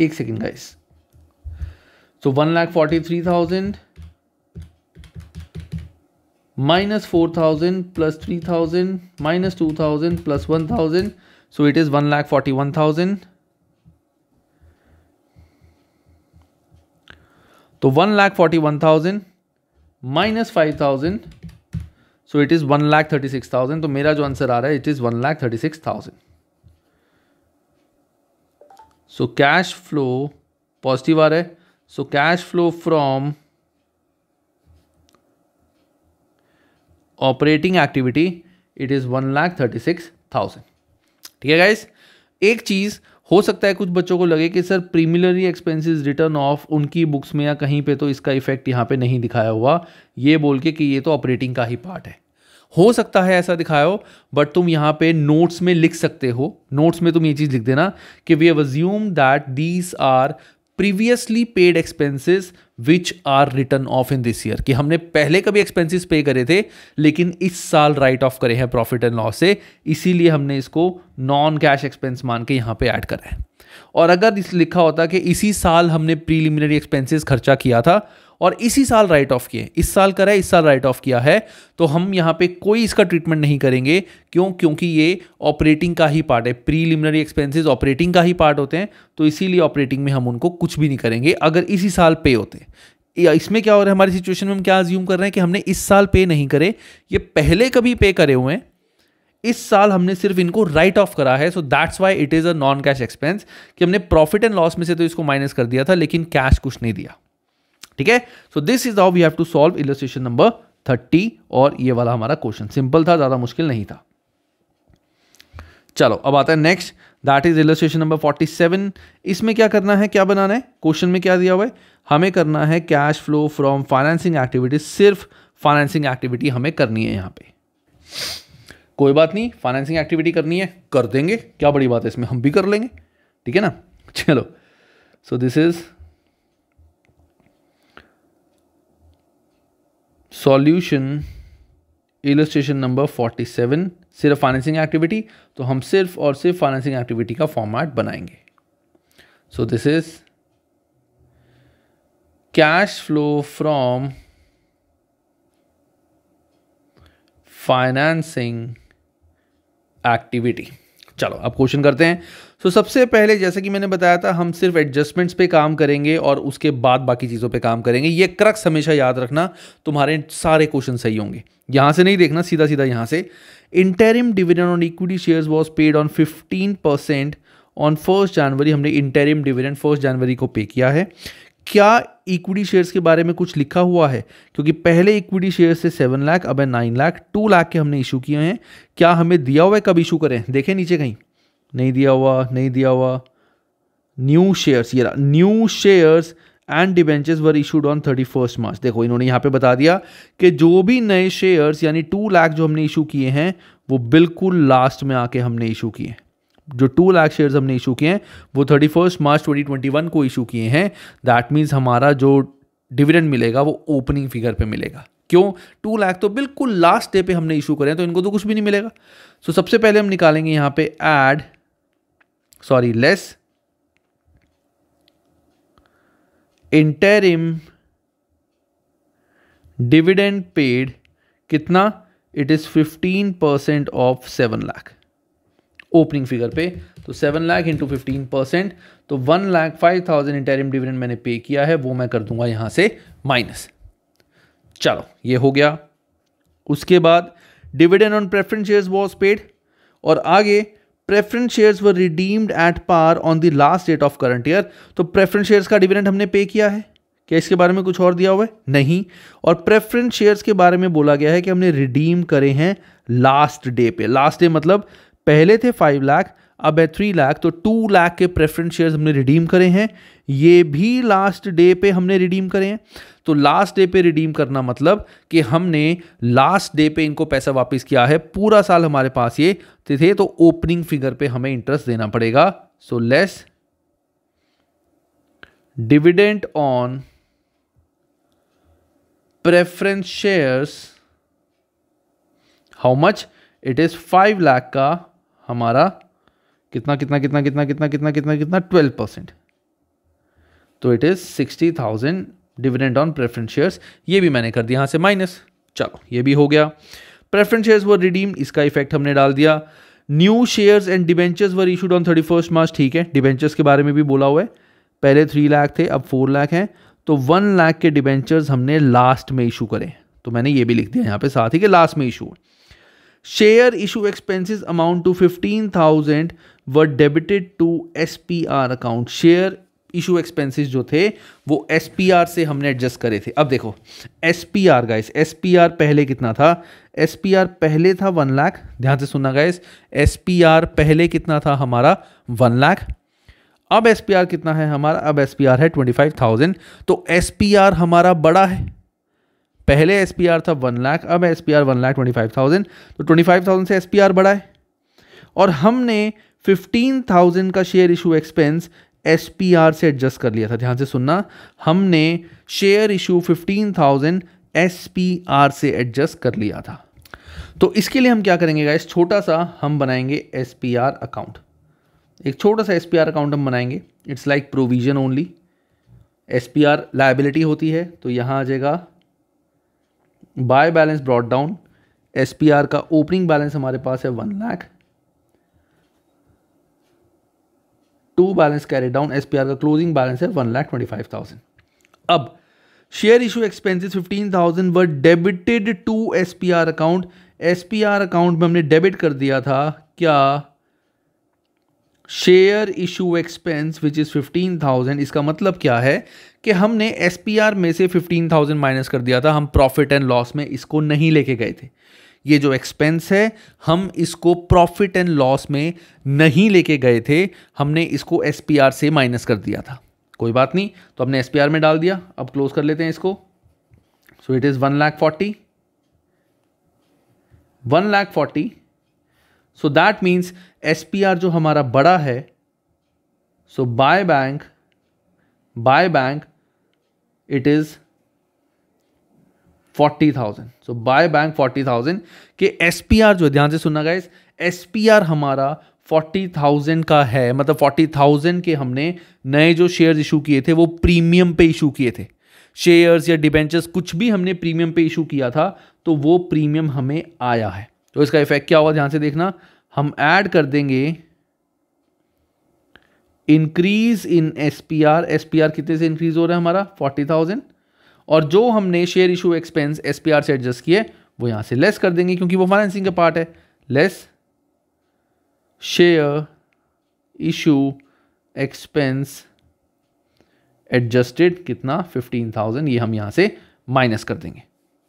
एक सेकेंड का इस so one lakh forty three thousand minus four thousand plus three thousand minus two thousand plus one thousand so it is one is forty one thousand तो one lakh forty one thousand minus five thousand so it is one lakh thirty six thousand तो मेरा जो answer आ रहा है it is one lakh thirty six thousand so cash flow positive आ रहा है so cash flow from operating activity it is one lakh thirty six thousand ठीक है गाइस एक चीज़ हो सकता है कुछ बच्चों को लगे कि sir preliminary expenses written off उनकी बुक्स में या कहीं पे तो इसका इफेक्ट यहाँ पे नहीं दिखाया हुआ ये बोल के कि ये तो ऑपरेटिंग का ही पार्ट है हो सकता है ऐसा दिखाओ बट तुम यहाँ पे नोट्स में लिख सकते हो नोट्स में तुम ये चीज़ लिख देना कि we have assume that these are previously paid expenses which are written off in this year कि हमने पहले कभी एक्सपेंसेस पे करे थे लेकिन इस साल राइट ऑफ करे हैं प्रॉफिट एंड लॉस से इसीलिए हमने इसको नॉन कैश एक्सपेंस मान के यहाँ पे ऐड करा है और अगर इस लिखा होता कि इसी साल हमने प्रीलिमिनरी एक्सपेंसेस खर्चा किया था और इसी साल राइट ऑफ किए इस साल करा है इस साल राइट ऑफ किया है तो हम यहाँ पे कोई इसका ट्रीटमेंट नहीं करेंगे क्यों क्योंकि ये ऑपरेटिंग का ही पार्ट है प्रीलिमिनरी एक्सपेंसेस ऑपरेटिंग का ही पार्ट होते हैं तो इसीलिए ऑपरेटिंग में हम उनको कुछ भी नहीं करेंगे अगर इसी साल पे होते या इसमें क्या हो रहा है हमारी सिचुएशन में हम क्या अज्यूम कर रहे हैं कि हमने इस साल पे नहीं करे ये पहले कभी पे करे हुए हैं इस साल हमने सिर्फ इनको राइट ऑफ करा है so that's why it is a non cash expense कि हमने प्रॉफिट एंड लॉस में से तो इसको माइनस कर दिया था लेकिन कैश कुछ नहीं दिया ठीक है so this is how we have to solve illustration number thirty और ये वाला हमारा क्वेश्चन सिंपल था ज़्यादा मुश्किल नहीं था चलो अब आता है next that is illustration number forty seven इसमें क्या करना है क्या बनाना है क्वेश्चन में क्या दिया हुआ है हमें करना है cash flow from financing activity सिर्फ फाइनेंसिंग एक्टिविटी हमें करनी है यहाँ पे कोई बात नहीं फाइनेंसिंग एक्टिविटी करनी है कर देंगे क्या बड़ी बात है इसमें हम भी कर लेंगे ठीक है ना चलो so this is solution illustration number 47 सिर्फ फाइनेंसिंग एक्टिविटी तो हम सिर्फ और सिर्फ फाइनेंसिंग एक्टिविटी का फॉर्मेट बनाएंगे so this is cash flow from financing activity चलो अब क्वेश्चन करते हैं सो so, सबसे पहले जैसे कि मैंने बताया था हम सिर्फ एडजस्टमेंट्स पे काम करेंगे और उसके बाद बाकी चीज़ों पे काम करेंगे ये क्रक्स हमेशा याद रखना तुम्हारे सारे क्वेश्चन सही होंगे यहाँ से नहीं देखना सीधा सीधा यहाँ से interim dividend on equity shares was paid on fifteen percent on first January हमने इंटेरिम डिविडेंड फर्स्ट जनवरी को पे किया है क्या इक्विटी शेयर्स के बारे में कुछ लिखा हुआ है क्योंकि पहले इक्विटी शेयर्स से सेवन लाख अब नाइन लाख टू लाख के हमने इशू किए हैं क्या हमें दिया हुआ है कब इशू करें देखें नीचे कहीं नहीं दिया हुआ नहीं दिया हुआ न्यू शेयर्स ये new shares and debentures were issued on thirty first March देखो इन्होंने यहाँ पे बता दिया कि जो भी नए शेयर्स यानी टू लाख जो हमने इशू किए हैं वो बिल्कुल लास्ट में आके हमने इशू किए हैं जो टू लाख शेयर हमने इशू किए हैं वो thirty first March twenty twenty one को इशू किए हैं दैट मीन्स हमारा जो डिविडेंड मिलेगा वो ओपनिंग फिगर पे मिलेगा क्यों टू लाख तो बिल्कुल लास्ट डे पे हमने इशू करें तो इनको तो कुछ भी नहीं मिलेगा सो so, सबसे पहले हम निकालेंगे यहाँ पे add sorry less interim dividend paid कितना it is fifteen percent of seven lakh opening figure पे तो seven lakh into fifteen percent तो one lakh five thousand interim dividend मैंने पे किया है वो मैं कर दूंगा यहां से माइनस चलो ये हो गया उसके बाद dividend on preference shares was paid और आगे preference shares were redeemed at par on the last date of current year तो प्रेफरेंस शेयर्स का डिविडेंड हमने पे किया है क्या इसके बारे में कुछ और दिया हुआ है नहीं और प्रेफरेंस शेयर्स के बारे में बोला गया है कि हमने रिडीम करे हैं लास्ट डे पे लास्ट डे मतलब पहले थे फाइव लाख अब है थ्री लाख तो टू लाख के प्रेफरेंस शेयर्स हमने रिडीम करे हैं ये भी लास्ट डे पे हमने रिडीम करे हैं तो लास्ट डे पे रिडीम करना मतलब कि हमने लास्ट डे पे इनको पैसा वापस किया है पूरा साल हमारे पास ये थे तो ओपनिंग फिगर पे हमें इंटरेस्ट देना पड़ेगा so less dividend on preference shares how much it is five lakh का हमारा कितना कितना कितना कितना कितना कितना कितना कितना ट्वेल्व परसेंट तो it is sixty thousand dividend on preference shares ये भी मैंने कर दिया यहाँ से माइनस चलो ये भी हो गया प्रेफरेंस शेयर्स वर रिडीम इसका इफेक्ट हमने डाल दिया new shares and debentures were issued on thirty first March ठीक है डिबेंचर्स के बारे में भी बोला हुआ है पहले थ्री लाख थे अब फोर लाख हैं तो वन लाख के डिबेंचर्स हमने लास्ट में इशू करें तो मैंने ये भी लिख दिया यहाँ पे साथ ही के लास्ट में इशू है share issue amount to fifteen thousand was debited to S P R account share issue expenses जो थे वो एस पी आर से हमने एडजस्ट करे थे अब देखो S P R guys S P R पहले कितना था एस पी आर पहले था वन लाख ध्यान से सुनना गाइस एस पी आर पहले कितना था हमारा वन लाख अब एस पी आर कितना है हमारा अब एस पी आर है ट्वेंटी फाइव थाउजेंड तो एस पी आर हमारा बड़ा है पहले एस था वन लाख अब S P R one lakh twenty five thousand तो ट्वेंटी फाइव थाउजेंड से एस पी आर बढ़ाए और हमने फिफ्टीन थाउजेंड का share issue expense S P R से एडजस्ट कर लिया था ध्यान से सुनना हमने share issue fifteen thousand S P R से एडजस्ट कर लिया था तो इसके लिए हम क्या करेंगे गाइस छोटा सा हम बनाएंगे एस पी आर अकाउंट एक छोटा सा एस पी आर अकाउंट हम बनाएंगे it's like provision only S P R liability होती है तो यहाँ आ जाएगा by balance brought down S का ओपनिंग बैलेंस हमारे पास है one lakh to balance carry down S का क्लोजिंग बैलेंस है one lakh twenty five thousand अब share issue expenses fifteen thousand was debited to S account S account में हमने debit कर दिया था क्या share issue expense which is fifteen thousand इसका मतलब क्या है कि हमने एस पी आर में से फिफ्टीन थाउजेंड माइनस कर दिया था हम प्रॉफिट एंड लॉस में इसको नहीं लेके गए थे ये जो एक्सपेंस है हम इसको प्रॉफिट एंड लॉस में नहीं लेके गए थे हमने इसको एस पी आर से माइनस कर दिया था कोई बात नहीं तो हमने एस पी आर में डाल दिया अब क्लोज कर लेते हैं इसको so it is one lakh forty one lakh forty so that means S जो हमारा बड़ा है so by bank by bank it is forty thousand so by bank forty thousand के एस जो ध्यान से सुनना गया एस पी आर हमारा फोर्टी थाउजेंड का है मतलब फोर्टी थाउजेंड के हमने नए जो शेयर इशू किए थे वो प्रीमियम पे इशू किए थे शेयर्स या डिबेंचर्स कुछ भी हमने प्रीमियम पे इशू किया था तो वो प्रीमियम हमें आया है तो इसका इफेक्ट क्या होगा ध्यान से देखना हम ऐड कर देंगे इंक्रीज इन एसपीआर एसपीआर कितने से इंक्रीज हो रहा है हमारा फोर्टी थाउजेंड और जो हमने शेयर इशू एक्सपेंस एसपीआर से एडजस्ट किए वो यहां से लेस कर देंगे क्योंकि वो फाइनेंसिंग का पार्ट है less share issue expense adjusted कितना फिफ्टीन थाउजेंड ये हम यहां से माइनस कर देंगे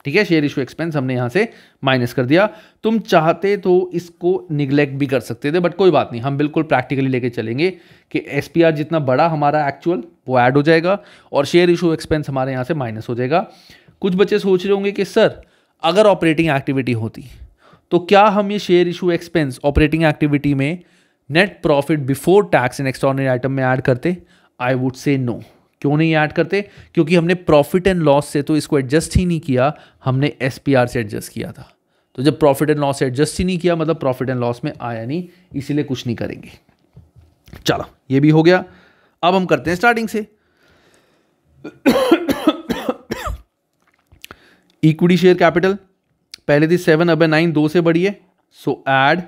ठीक है शेयर इशू एक्सपेंस हमने यहाँ से माइनस कर दिया तुम चाहते तो इसको निगलेक्ट भी कर सकते थे बट कोई बात नहीं हम बिल्कुल प्रैक्टिकली लेके चलेंगे कि एस जितना बड़ा हमारा एक्चुअल वो ऐड हो जाएगा और शेयर इशू एक्सपेंस हमारे यहाँ से माइनस हो जाएगा कुछ बच्चे सोच रहे होंगे कि सर अगर ऑपरेटिंग एक्टिविटी होती तो क्या हम ये share issue expense operating activity में net profit before tax in extraordinary item में ऐड करते आई वुड से नो क्यों नहीं ऐड करते क्योंकि हमने प्रॉफिट एंड लॉस से तो इसको एडजस्ट ही नहीं किया हमने एस से एडजस्ट किया था तो जब प्रॉफिट एंड लॉस एडजस्ट ही नहीं किया मतलब प्रॉफिट एंड लॉस में आया नहीं इसीलिए कुछ नहीं करेंगे चलो ये भी हो गया अब हम करते हैं स्टार्टिंग से इक्विटी शेयर कैपिटल पहले थी सेवन अब नाइन दो से बढ़ी है so add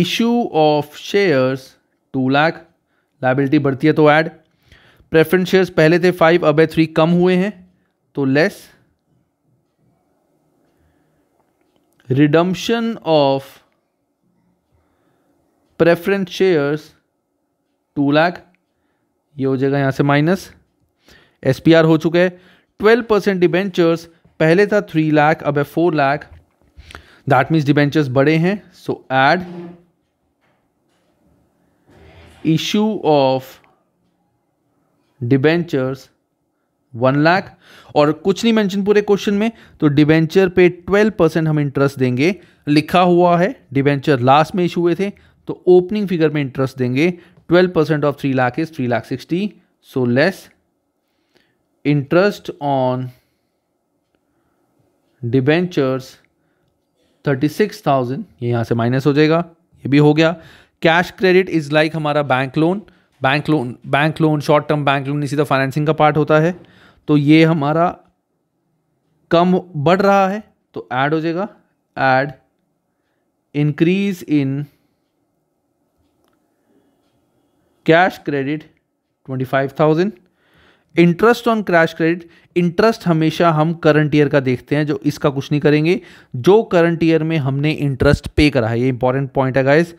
issue of shares two lakh liability बढ़ती है तो ऐड प्रेफरेंस शेयर्स पहले थे फाइव अब थ्री कम हुए हैं तो less redemption of preference shares two lakh ये हो जाएगा यहां से माइनस एस पी आर हो चुके हैं ट्वेल्व परसेंट डिबेंचर्स पहले था थ्री लाख अब है four lakh that means debentures बड़े हैं so so add issue of debentures one lakh और कुछ नहीं मेंशन पूरे क्वेश्चन में तो डिबेंचर पे ट्वेल्व परसेंट हम इंटरेस्ट देंगे लिखा हुआ है डिबेंचर लास्ट में इशू हुए थे तो ओपनिंग फिगर में इंटरेस्ट देंगे twelve percent of three lakh is three lakh sixty so less interest on debentures thirty six thousand ये यहां से माइनस हो जाएगा ये भी हो गया कैश क्रेडिट इज लाइक हमारा bank loan bank loan bank loan short term bank loan इसी तरह फाइनेंसिंग का पार्ट होता है तो ये हमारा कम बढ़ रहा है तो ऐड हो जाएगा add increase in cash credit twenty five thousand interest on crash credit interest हमेशा हम करंट ईयर का देखते हैं जो इसका कुछ नहीं करेंगे जो करंट ईयर में हमने इंटरेस्ट पे करा है ये इंपॉर्टेंट पॉइंट है गाइस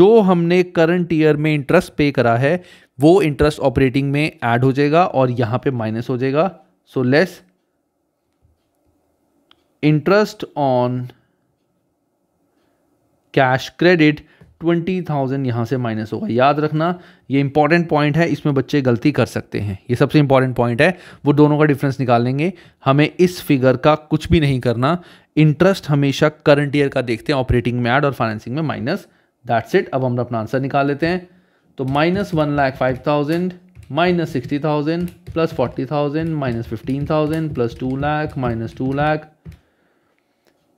जो हमने करंट ईयर में इंटरेस्ट पे करा है वो इंटरेस्ट ऑपरेटिंग में ऐड हो जाएगा और यहां पे माइनस हो जाएगा so less interest on cash credit twenty thousand यहां से माइनस होगा याद रखना ये इंपॉर्टेंट पॉइंट है इसमें बच्चे गलती कर सकते हैं ये सबसे इंपॉर्टेंट पॉइंट है वो दोनों का डिफरेंस निकाल लेंगे हमें इस फिगर का कुछ भी नहीं करना इंटरेस्ट हमेशा करंट ईयर का देखते हैं ऑपरेटिंग में ऐड और फाइनेंसिंग में माइनस दैट्स इट अब हम अपना आंसर निकाल लेते हैं तो minus one lakh five thousand minus sixty thousand plus forty thousand minus fifteen thousand plus two lakh minus two lakh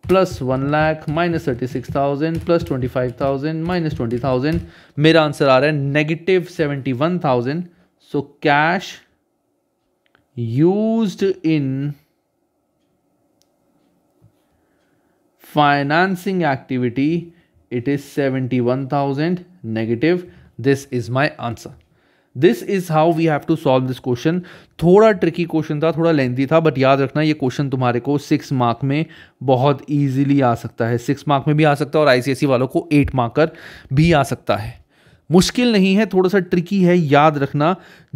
plus one lakh minus thirty six thousand plus twenty five thousand minus twenty thousand मेरा answer आ रहा है negative seventy one thousand so cash use in financing activity it is seventy one thousand negative this is my answer this is how we have to solve this question थोड़ा tricky question था थोड़ा lengthy था but याद रखना ये question तुम्हारे को six mark में बहुत ईजिली आ सकता है सिक्स मार्क में भी आ सकता है और आईसीएसई e वालों को एट मार्कर भी आ सकता है मुश्किल नहीं है थोड़ा सा ट्रिकी है याद रखना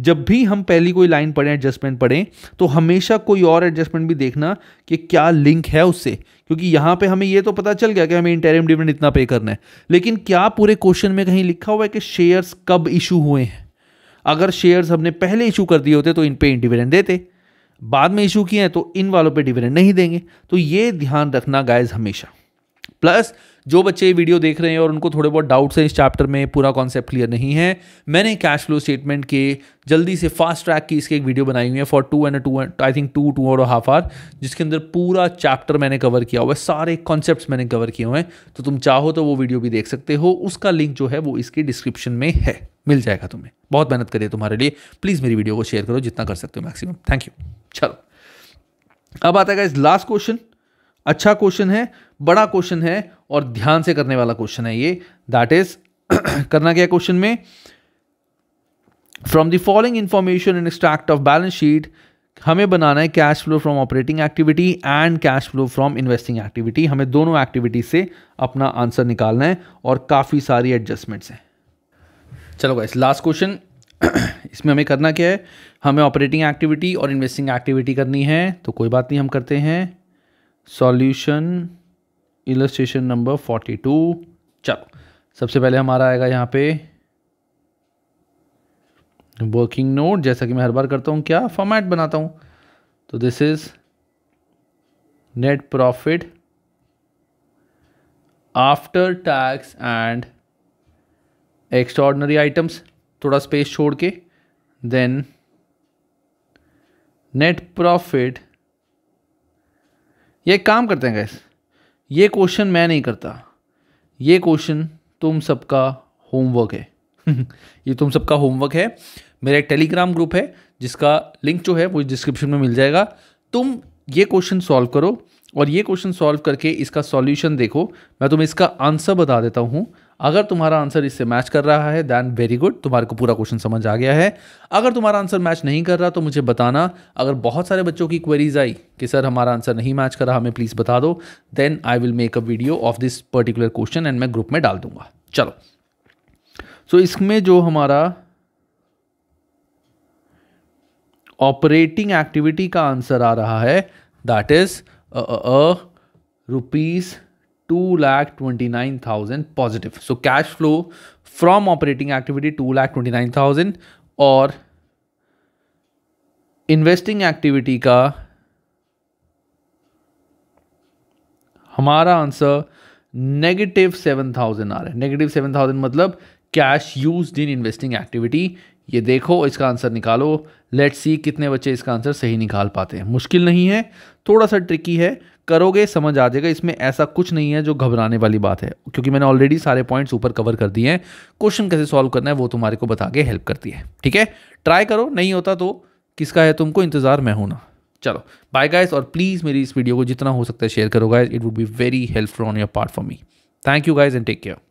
जब भी हम पहली कोई लाइन पढ़ें एडजस्टमेंट पढ़ें तो हमेशा कोई और एडजस्टमेंट भी देखना कि क्या लिंक है उससे क्योंकि यहाँ पे हमें ये तो पता चल गया कि हमें इंटेरियम डिविडेंड इतना पे करना है लेकिन क्या पूरे क्वेश्चन में कहीं लिखा हुआ है कि शेयर्स कब इशू हुए हैं अगर शेयर्स हमने पहले इशू कर दिए होते तो इन पे डिविडेंड देते बाद में इशू किए हैं तो इन वालों पे डिविडेंड नहीं देंगे तो ये ध्यान रखना गाइज हमेशा प्लस जो बच्चे ये वीडियो देख रहे हैं और उनको थोड़े बहुत डाउट्स हैं इस चैप्टर में पूरा कॉन्सेप्ट क्लियर नहीं है मैंने कैश फ्लो स्टेटमेंट के जल्दी से फास्ट ट्रैक की इसकी एक वीडियो बनाई हुई है for two and two I think two two और हाफ आवर जिसके अंदर पूरा चैप्टर मैंने कवर किया हुआ है सारे कॉन्सेप्ट मैंने कवर किए हुए हैं तो तुम चाहो तो वो वीडियो भी देख सकते हो उसका लिंक जो है वो इसके डिस्क्रिप्शन में है मिल जाएगा तुम्हें बहुत मेहनत करिए तुम्हारे लिए प्लीज़ मेरी वीडियो को शेयर करो जितना कर सकते हो मैक्सिमम थैंक यू चलो अब आता है इस लास्ट क्वेश्चन अच्छा क्वेश्चन है बड़ा क्वेश्चन है और ध्यान से करने वाला क्वेश्चन है ये दैट इज (clears throat) करना क्या क्वेश्चन में from the following information in extract of balance sheet हमें बनाना है cash flow from operating activity and cash flow from investing activity हमें दोनों एक्टिविटीज से अपना आंसर निकालना है और काफ़ी सारी एडजस्टमेंट्स हैं चलो गाइस लास्ट क्वेश्चन इसमें हमें करना क्या है हमें ऑपरेटिंग एक्टिविटी और इन्वेस्टिंग एक्टिविटी करनी है तो कोई बात नहीं हम करते हैं solution illustration number forty two चलो सबसे पहले हमारा आएगा यहाँ पे वर्किंग नोट जैसा कि मैं हर बार करता हूँ क्या फॉर्मेट बनाता हूँ तो this is net profit after tax and extraordinary items थोड़ा स्पेस छोड़ के देन नेट प्रॉफिट ये एक काम करते हैं गैस ये क्वेश्चन मैं नहीं करता ये क्वेश्चन तुम सबका होमवर्क है (laughs) ये तुम सबका होमवर्क है मेरा एक टेलीग्राम ग्रुप है जिसका लिंक जो है वो डिस्क्रिप्शन में मिल जाएगा तुम ये क्वेश्चन सॉल्व करो और ये क्वेश्चन सॉल्व करके इसका सॉल्यूशन देखो मैं तुम्हें इसका आंसर बता देता हूँ अगर तुम्हारा आंसर इससे मैच कर रहा है दैन वेरी गुड तुम्हारे को पूरा क्वेश्चन समझ आ गया है अगर तुम्हारा आंसर मैच नहीं कर रहा तो मुझे बताना अगर बहुत सारे बच्चों की क्वेरीज आई कि सर हमारा आंसर नहीं मैच कर रहा हमें प्लीज़ बता दो then I will make a video of this particular question and मैं ग्रुप में डाल दूंगा चलो सो so, इसमें जो हमारा ऑपरेटिंग एक्टिविटी का आंसर आ रहा है that is two twenty nine thousand positive so cash flow from operating activity two lakh twenty nine thousand और इन्वेस्टिंग एक्टिविटी का हमारा आंसर नेगेटिव सेवन थाउजेंड आ रहा है नेगेटिव सेवन थाउजेंड मतलब cash use in investing activity ये देखो इसका आंसर निकालो लेट्स सी कितने बच्चे इसका आंसर सही निकाल पाते हैं मुश्किल नहीं है थोड़ा सा ट्रिकी है करोगे समझ आ जाएगा इसमें ऐसा कुछ नहीं है जो घबराने वाली बात है क्योंकि मैंने ऑलरेडी सारे पॉइंट्स ऊपर कवर कर दिए हैं क्वेश्चन कैसे सॉल्व करना है वो तुम्हारे को बता के हेल्प करती है ठीक है ट्राई करो नहीं होता तो किसका है तुमको इंतज़ार मैं हूं ना चलो बाय गाइस और प्लीज़ मेरी इस वीडियो को जितना हो सकता है शेयर करो guys it would be very helpful on your part for me thank you guys and take care